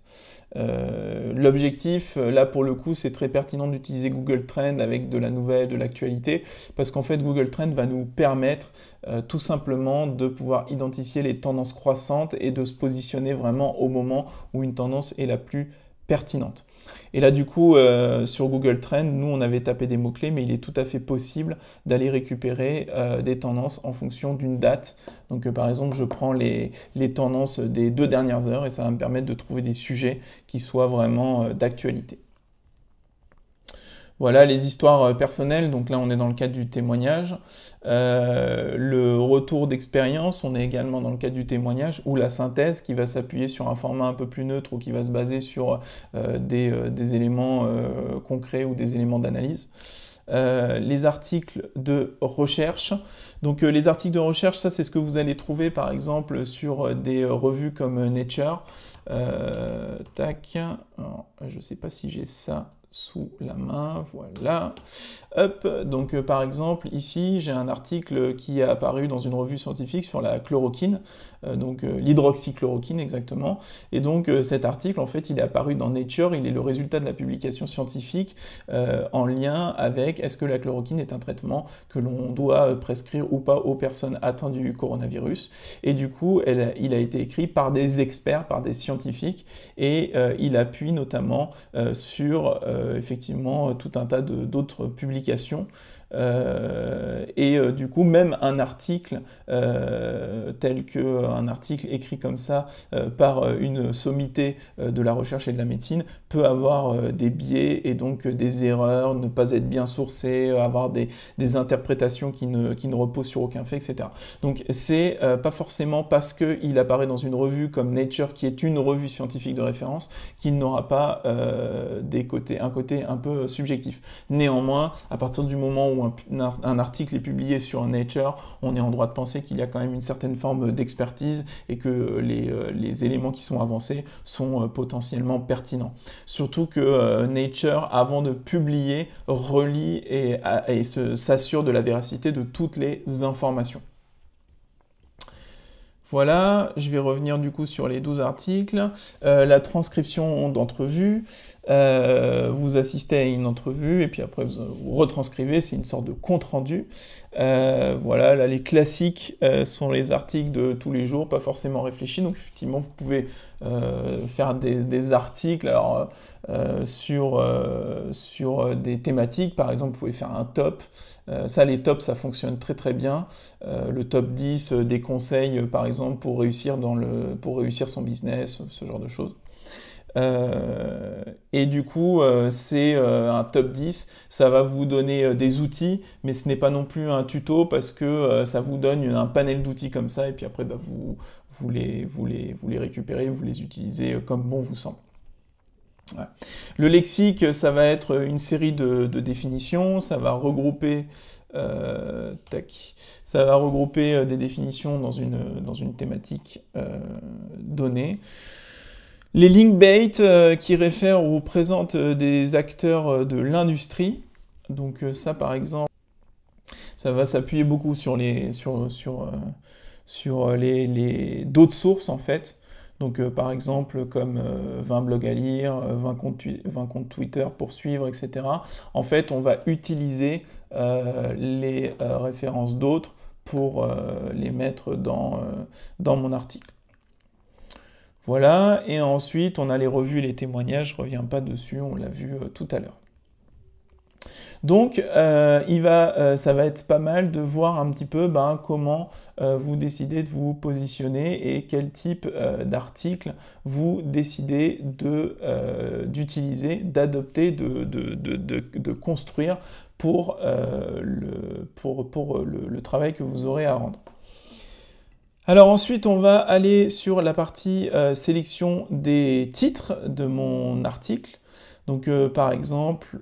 Euh, l'objectif, euh, là pour le coup, c'est très pertinent d'utiliser Google Trend avec de la nouvelle, de l'actualité, parce qu'en fait Google Trend va nous permettre euh, tout simplement de pouvoir identifier les tendances croissantes et de se positionner vraiment au moment où une tendance est la plus pertinente. Et là, du coup, euh, sur Google Trends, nous, on avait tapé des mots-clés, mais il est tout à fait possible d'aller récupérer euh, des tendances en fonction d'une date. Donc, euh, par exemple, je prends les, les, tendances des deux dernières heures et ça va me permettre de trouver des sujets qui soient vraiment d'actualité. Voilà les histoires euh, personnelles, donc là on est dans le cadre du témoignage. Euh, le retour d'expérience, on est également dans le cadre du témoignage, ou la synthèse qui va s'appuyer sur un format un peu plus neutre ou qui va se baser sur euh, des, éléments concrets ou des éléments d'analyse. les articles de recherche. Donc les articles de recherche, ça c'est ce que vous allez trouver par exemple sur des revues comme Nature. tac, je ne sais pas si j'ai ça sous la main, voilà. Hop, donc euh, par exemple ici j'ai un article qui a apparu dans une revue scientifique sur la chloroquine, euh, donc euh, l'hydroxychloroquine exactement, et donc cet article en fait il est apparu dans Nature, il est le résultat de la publication scientifique en lien avec est-ce que la chloroquine est un traitement que l'on doit prescrire ou pas aux personnes atteintes du coronavirus, et du coup il a été écrit par des experts, par des scientifiques, et il appuie notamment sur euh, effectivement euh, tout un tas d'autres publications euh, et euh, du coup, même un article euh, tel que un article écrit comme ça par une sommité de la recherche et de la médecine peut avoir des biais et donc des erreurs, ne pas être bien sourcé, avoir des, interprétations qui ne, qui reposent sur aucun fait, etc. Donc c'est pas forcément parce qu'il apparaît dans une revue comme Nature, qui est une revue scientifique de référence, qu'il n'aura pas des côtés, un côté un peu subjectif. Néanmoins, à partir du moment où un, article est publié sur Nature, on est en droit de penser qu'il y a quand même une certaine forme d'expertise et que euh, euh, les, éléments qui sont avancés sont euh, potentiellement pertinents. Surtout que Nature, avant de publier, relie et, s'assure de la véracité de toutes les informations. Voilà, je vais revenir du coup sur les 12 articles. la transcription d'entrevue... Euh, vous assistez à une entrevue et puis après vous, retranscrivez, c'est une sorte de compte-rendu. Euh, voilà, là les classiques euh, sont les articles de tous les jours, pas forcément réfléchis, donc effectivement vous pouvez faire des, articles alors, sur, sur des thématiques, par exemple vous pouvez faire un top, ça, les tops, ça fonctionne très très bien. le top 10 des conseils, par exemple, pour réussir, dans le, pour réussir son business, ce genre de choses. Euh, et du coup, euh, c'est euh, un top 10. Ça va vous donner des outils, mais ce n'est pas non plus un tuto parce que ça vous donne un panel d'outils comme ça. Et puis après, bah, vous, vous, les, vous, les, vous les récupérez, vous les utilisez comme bon vous semble. Le lexique, ça va être une série de, définitions. Ça va regrouper Ça va regrouper des définitions dans une, dans une thématique donnée. Les link bait euh, qui réfèrent ou présentent euh, des acteurs euh, de l'industrie. Donc ça par exemple, ça va s'appuyer beaucoup sur les sur, les, d'autres sources en fait. Donc par exemple comme 20 blogs à lire, 20 comptes, 20 comptes Twitter pour suivre, etc. En fait on va utiliser les références d'autres pour les mettre dans mon article. Voilà, et ensuite on a les revues et les témoignages, je ne reviens pas dessus, on l'a vu euh, tout à l'heure. Donc, euh, euh, ça va être pas mal de voir un petit peu ben, comment vous décidez de vous positionner et quel type d'article vous décidez d'utiliser, d'adopter, de, construire pour, le travail que vous aurez à rendre. Alors ensuite, on va aller sur la partie euh, sélection des titres de mon article. Donc euh, par exemple,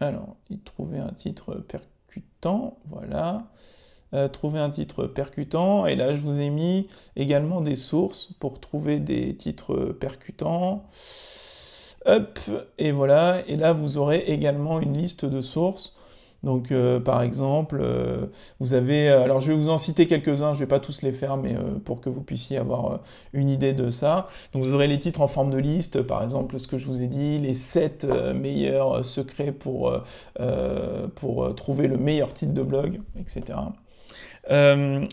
alors, trouver un titre percutant, voilà. Euh, trouver un titre percutant, et là je vous ai mis également des sources pour trouver des titres percutants. Hop, et voilà, et là vous aurez également une liste de sources donc, euh, par exemple, euh, vous avez, euh, alors je vais vous en citer quelques-uns, je ne vais pas tous les faire, mais pour que vous puissiez avoir une idée de ça. Donc, vous aurez les titres en forme de liste, par exemple, ce que je vous ai dit, les 7 meilleurs secrets pour, pour trouver le meilleur titre de blog, etc.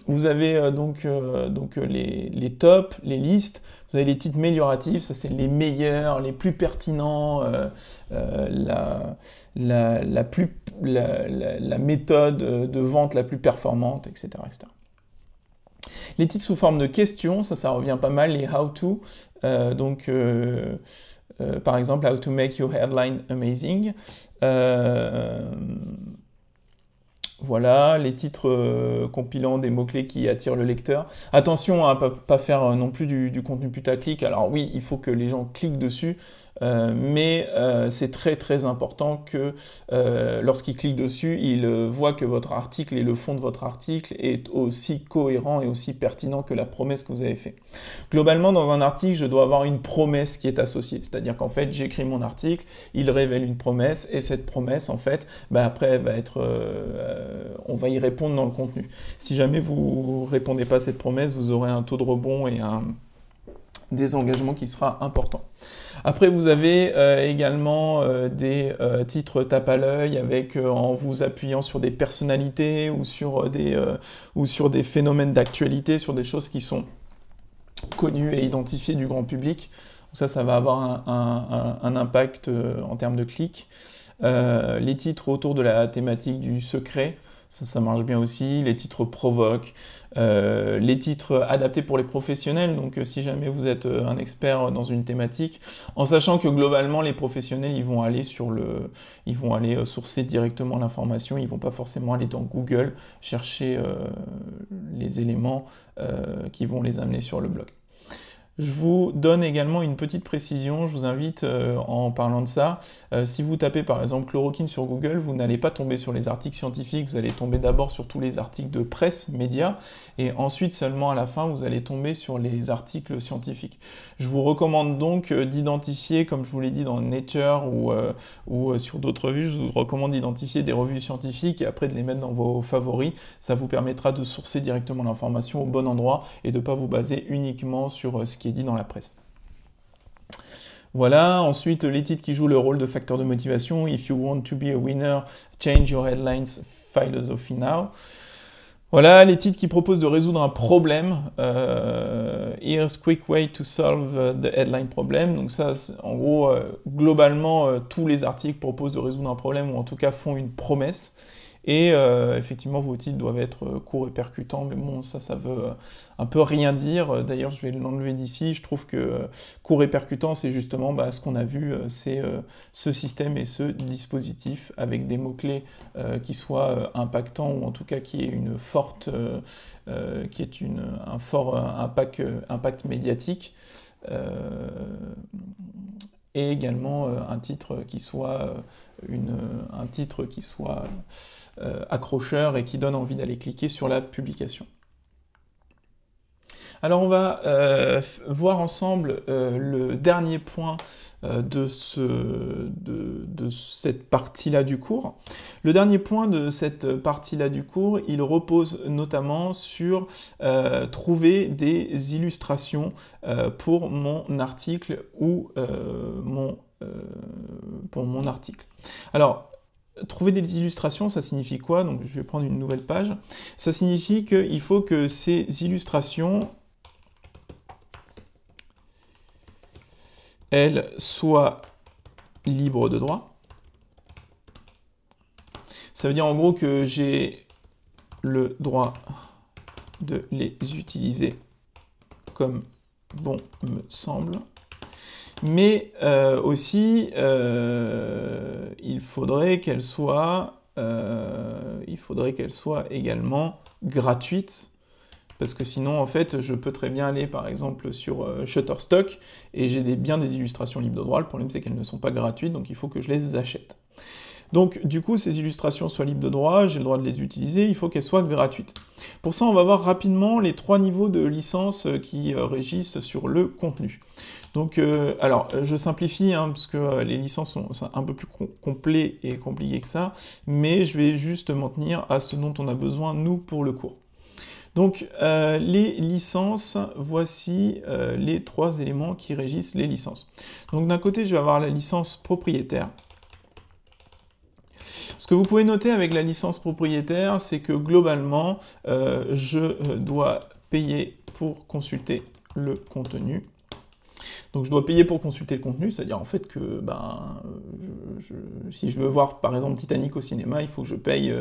vous avez donc, donc les, tops, les listes, vous avez les titres amélioratifs, ça c'est les meilleurs, les plus pertinents, la, la, la, plus la, méthode euh, de vente la plus performante, etc., Les titres sous forme de questions, ça, ça revient pas mal, les how-to. Euh, donc, euh, par exemple, how to make your headline amazing. voilà, les titres compilant des mots-clés qui attirent le lecteur. Attention à ne pas, faire non plus du, du contenu putaclic. Alors oui, il faut que les gens cliquent dessus, euh, mais euh, c'est très très important que euh, lorsqu'il clique dessus, il voit que votre article et le fond de votre article est aussi cohérent et aussi pertinent que la promesse que vous avez faite. Globalement, dans un article, je dois avoir une promesse qui est associée, c'est-à-dire qu'en fait, j'écris mon article, il révèle une promesse et cette promesse, en fait, bah, après, va être, on va y répondre dans le contenu. Si jamais vous répondez pas à cette promesse, vous aurez un taux de rebond et un des engagements qui sera important. Après, vous avez euh, également euh, des euh, titres tape à l'œil avec en vous appuyant sur des personnalités ou sur des, ou sur des phénomènes d'actualité, sur des choses qui sont connues et identifiées du grand public. ça, ça va avoir un, un impact en termes de clics. les titres autour de la thématique du secret, ça, ça marche bien aussi. Les titres provoquent, euh, les titres adaptés pour les professionnels, donc euh, si jamais vous êtes euh, un expert dans une thématique, en sachant que globalement les professionnels ils vont aller sur le, ils vont aller sourcer directement l'information, ils vont pas forcément aller dans Google chercher les éléments qui vont les amener sur le blog. Je vous donne également une petite précision, je vous invite euh, en parlant de ça, euh, si vous tapez par exemple chloroquine sur Google, vous n'allez pas tomber sur les articles scientifiques, vous allez tomber d'abord sur tous les articles de presse, médias, et ensuite seulement à la fin, vous allez tomber sur les articles scientifiques. Je vous recommande donc euh, d'identifier, comme je vous l'ai dit dans Nature ou, ou sur d'autres revues, je vous recommande d'identifier des revues scientifiques et après de les mettre dans vos favoris, ça vous permettra de sourcer directement l'information au bon endroit et de ne pas vous baser uniquement sur ce qui est dit dans la presse. Voilà, ensuite les titres qui jouent le rôle de facteur de motivation. If you want to be a winner, change your headlines philosophy now. Voilà les titres qui proposent de résoudre un problème. Euh, here's quick way to solve the headline problem. Donc ça, en gros, euh, globalement, euh, tous les articles proposent de résoudre un problème ou en tout cas font une promesse. Et euh, effectivement, vos titres doivent être euh, courts et percutants, mais bon, ça, ça veut euh, un peu rien dire. D'ailleurs, je vais l'enlever d'ici. Je trouve que court et percutant, c'est justement bah, ce qu'on a vu, c'est ce système et ce dispositif avec des mots-clés qui soient impactants ou en tout cas qui aient une forte, qui est une, un fort impact médiatique et également euh, un titre qui soit, euh, une, un titre qui soit euh, accrocheur et qui donne envie d'aller cliquer sur la publication. Alors on va voir ensemble le dernier point euh, de, ce, de, cette partie-là du cours. Le dernier point de cette partie-là du cours, il repose notamment sur euh, trouver des illustrations euh, pour mon article ou mon, pour mon article. Alors, Trouver des illustrations, ça signifie quoi Donc je vais prendre une nouvelle page. Ça signifie qu'il faut que ces illustrations elle, soit libre de droit. Ça veut dire en gros que j'ai le droit de les utiliser comme bon me semble. Mais euh, aussi, euh, il faudrait qu'elle soit, euh, il faudrait qu'elle soit également gratuite parce que sinon, en fait, je peux très bien aller, par exemple, sur euh, Shutterstock, et j'ai bien des illustrations libres de droit. Le problème, c'est qu'elles ne sont pas gratuites, donc il faut que je les achète. Donc, du coup, ces illustrations soient libres de droit, j'ai le droit de les utiliser, il faut qu'elles soient gratuites. Pour ça, on va voir rapidement les trois niveaux de licence euh, qui euh, régissent sur le contenu. Donc, alors, je simplifie, hein, parce que les licences sont, un peu plus complet et compliquées que ça, mais je vais juste m'en tenir à ce dont on a besoin, nous, pour le cours. Donc euh, les licences, voici euh, les trois éléments qui régissent les licences. Donc d'un côté, je vais avoir la licence propriétaire. Ce que vous pouvez noter avec la licence propriétaire, c'est que globalement, euh, je dois payer pour consulter le contenu. Donc je dois payer pour consulter le contenu, c'est-à-dire en fait que ben, si je veux voir par exemple Titanic au cinéma, il faut que je paye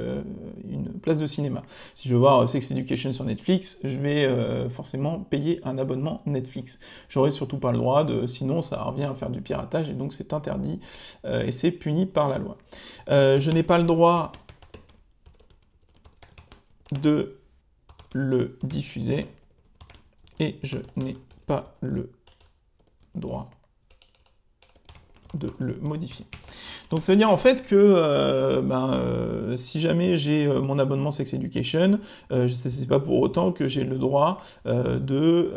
une, place de cinéma. Si je veux voir euh, Sex Education sur Netflix, je vais euh, forcément payer un abonnement Netflix. J'aurai surtout pas le droit de, sinon ça revient à faire du piratage et donc c'est interdit euh, et c'est puni par la loi. je n'ai pas le droit de le diffuser et je n'ai pas le droit de le modifier. Donc ça veut dire en fait que euh, ben, euh, si jamais j'ai euh, mon abonnement Sex Education, ce n'est pas pour autant que j'ai le droit de,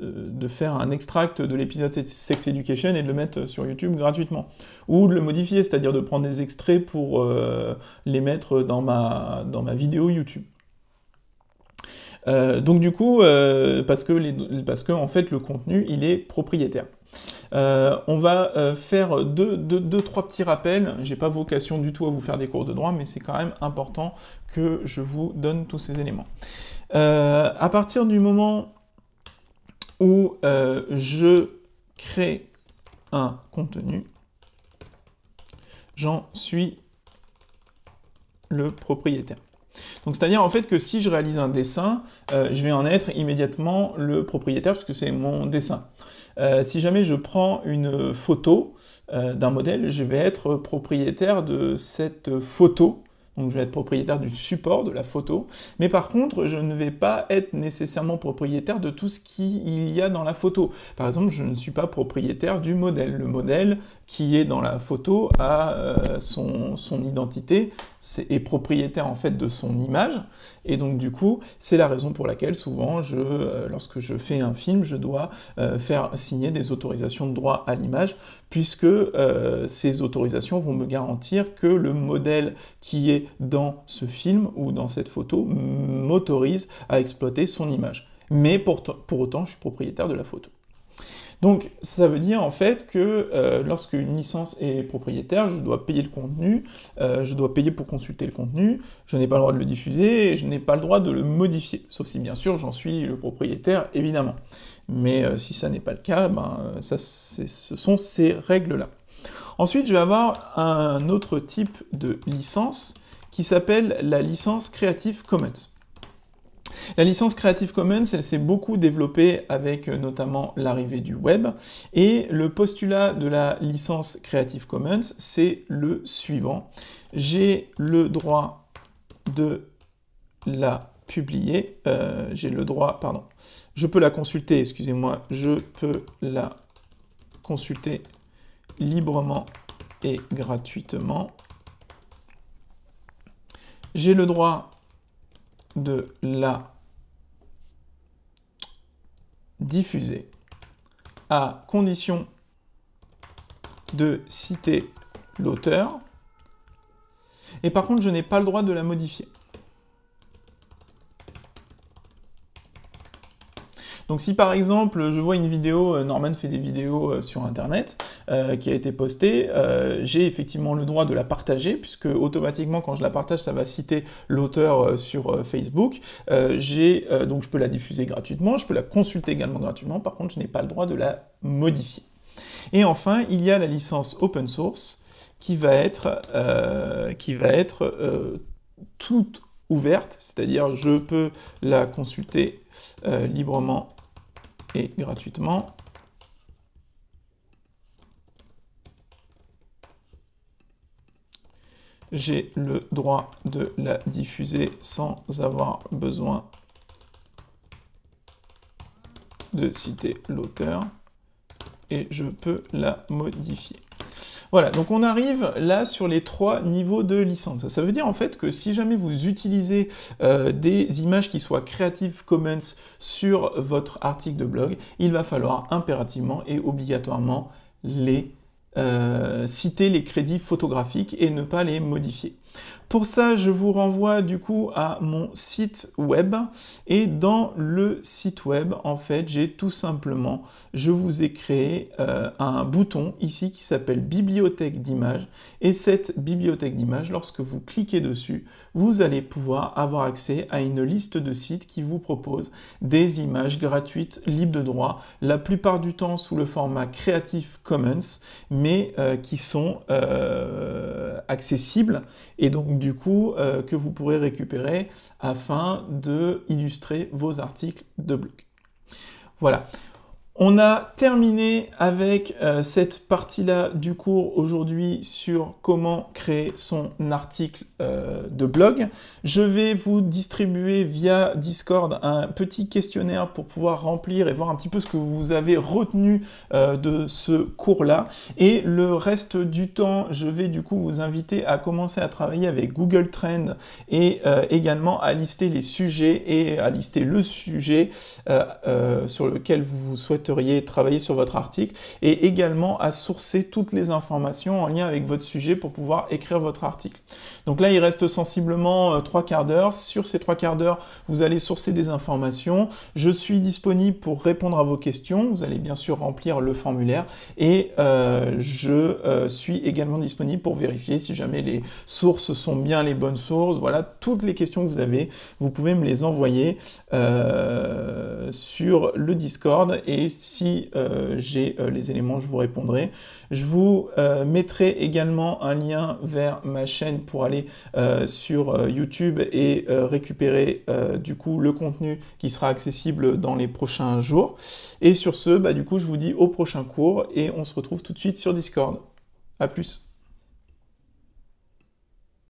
de faire un extract de l'épisode Sex Education et de le mettre sur YouTube gratuitement. Ou de le modifier, c'est-à-dire de prendre des extraits pour les mettre dans ma, dans ma vidéo YouTube. donc du coup, parce que, parce que en fait le contenu il est propriétaire. Euh, on va euh, faire deux, trois petits rappels. J'ai pas vocation du tout à vous faire des cours de droit, mais c'est quand même important que je vous donne tous ces éléments. Euh, à partir du moment où je crée un contenu, j'en suis le propriétaire. Donc c'est-à-dire en fait que si je réalise un dessin, je vais en être immédiatement le propriétaire parce que c'est mon dessin. Euh, si jamais je prends une photo euh, d'un modèle, je vais être propriétaire de cette photo. Donc je vais être propriétaire du support de la photo. Mais par contre, je ne vais pas être nécessairement propriétaire de tout ce qu'il y a dans la photo. Par exemple, je ne suis pas propriétaire du modèle. Le modèle qui est dans la photo a euh, son, identité est, propriétaire en fait de son image. Et donc du coup, c'est la raison pour laquelle souvent, euh, lorsque je fais un film, je dois euh, faire signer des autorisations de droit à l'image, puisque euh, ces autorisations vont me garantir que le modèle qui est dans ce film ou dans cette photo m'autorise à exploiter son image. Mais pour autant, je suis propriétaire de la photo. Donc ça veut dire en fait que euh, lorsque une licence est propriétaire, je dois payer le contenu, euh, je dois payer pour consulter le contenu, je n'ai pas le droit de le diffuser et je n'ai pas le droit de le modifier, sauf si bien sûr j'en suis le propriétaire évidemment. Mais euh, si ça n'est pas le cas, ben, ça, ce sont ces règles-là. Ensuite, je vais avoir un autre type de licence qui s'appelle la licence Creative Commons. La licence Creative Commons, elle s'est beaucoup développée avec euh, notamment l'arrivée du web, et le postulat de la licence Creative Commons, c'est le suivant. J'ai le droit de la publier, euh, j'ai le droit, pardon, je peux la consulter, excusez-moi, je peux la consulter librement et gratuitement. J'ai le droit de la diffuser à condition de citer l'auteur. Et par contre, je n'ai pas le droit de la modifier. Donc si par exemple je vois une vidéo, euh, Norman fait des vidéos euh, sur Internet euh, qui a été postée, j'ai effectivement le droit de la partager puisque automatiquement quand je la partage ça va citer l'auteur sur Facebook. j'ai donc je peux la diffuser gratuitement, je peux la consulter également gratuitement. Par contre je n'ai pas le droit de la modifier. Et enfin il y a la licence open source qui va être qui va être toute ouverte, c'est-à-dire je peux la consulter librement et gratuitement. J'ai le droit de la diffuser sans avoir besoin de citer l'auteur et je peux la modifier. Voilà, donc on arrive là sur les trois niveaux de licence. Ça veut dire en fait que si jamais vous utilisez euh, des images qui soient Creative Commons sur votre article de blog, il va falloir impérativement et obligatoirement les euh, citer les crédits photographiques et ne pas les modifier. Pour ça, je vous renvoie du coup à mon site web et dans le site web, en fait, j'ai tout simplement, je vous ai créé euh, un bouton ici qui s'appelle bibliothèque d'images et cette bibliothèque d'images, lorsque vous cliquez dessus, vous allez pouvoir avoir accès à une liste de sites qui vous proposent des images gratuites, libres de droit, la plupart du temps sous le format Creative Commons, mais euh, qui sont euh, accessibles et donc du coup euh, que vous pourrez récupérer afin de illustrer vos articles de blog. Voilà. On a terminé avec euh, cette partie-là du cours aujourd'hui sur comment créer son article euh, de blog. Je vais vous distribuer via Discord un petit questionnaire pour pouvoir remplir et voir un petit peu ce que vous avez retenu euh, de ce cours-là. Et le reste du temps, je vais du coup vous inviter à commencer à travailler avec Google Trends et également à lister les sujets et à lister le sujet sur lequel vous souhaitez travailler sur votre article et également à sourcer toutes les informations en lien avec votre sujet pour pouvoir écrire votre article. Donc là, il reste sensiblement euh, trois quarts d'heure. Sur ces trois quarts d'heure, vous allez sourcer des informations. Je suis disponible pour répondre à vos questions. Vous allez bien sûr remplir le formulaire et euh, je euh, suis également disponible pour vérifier si jamais les sources sont bien les bonnes sources. Voilà, toutes les questions que vous avez, vous pouvez me les envoyer sur le Discord et si j'ai les éléments, je vous répondrai. Je vous mettrai également un lien vers ma chaîne pour aller euh, sur euh, YouTube et euh, récupérer du coup le contenu qui sera accessible dans les prochains jours. Et sur ce, bah, du coup, je vous dis au prochain cours et on se retrouve tout de suite sur Discord. A plus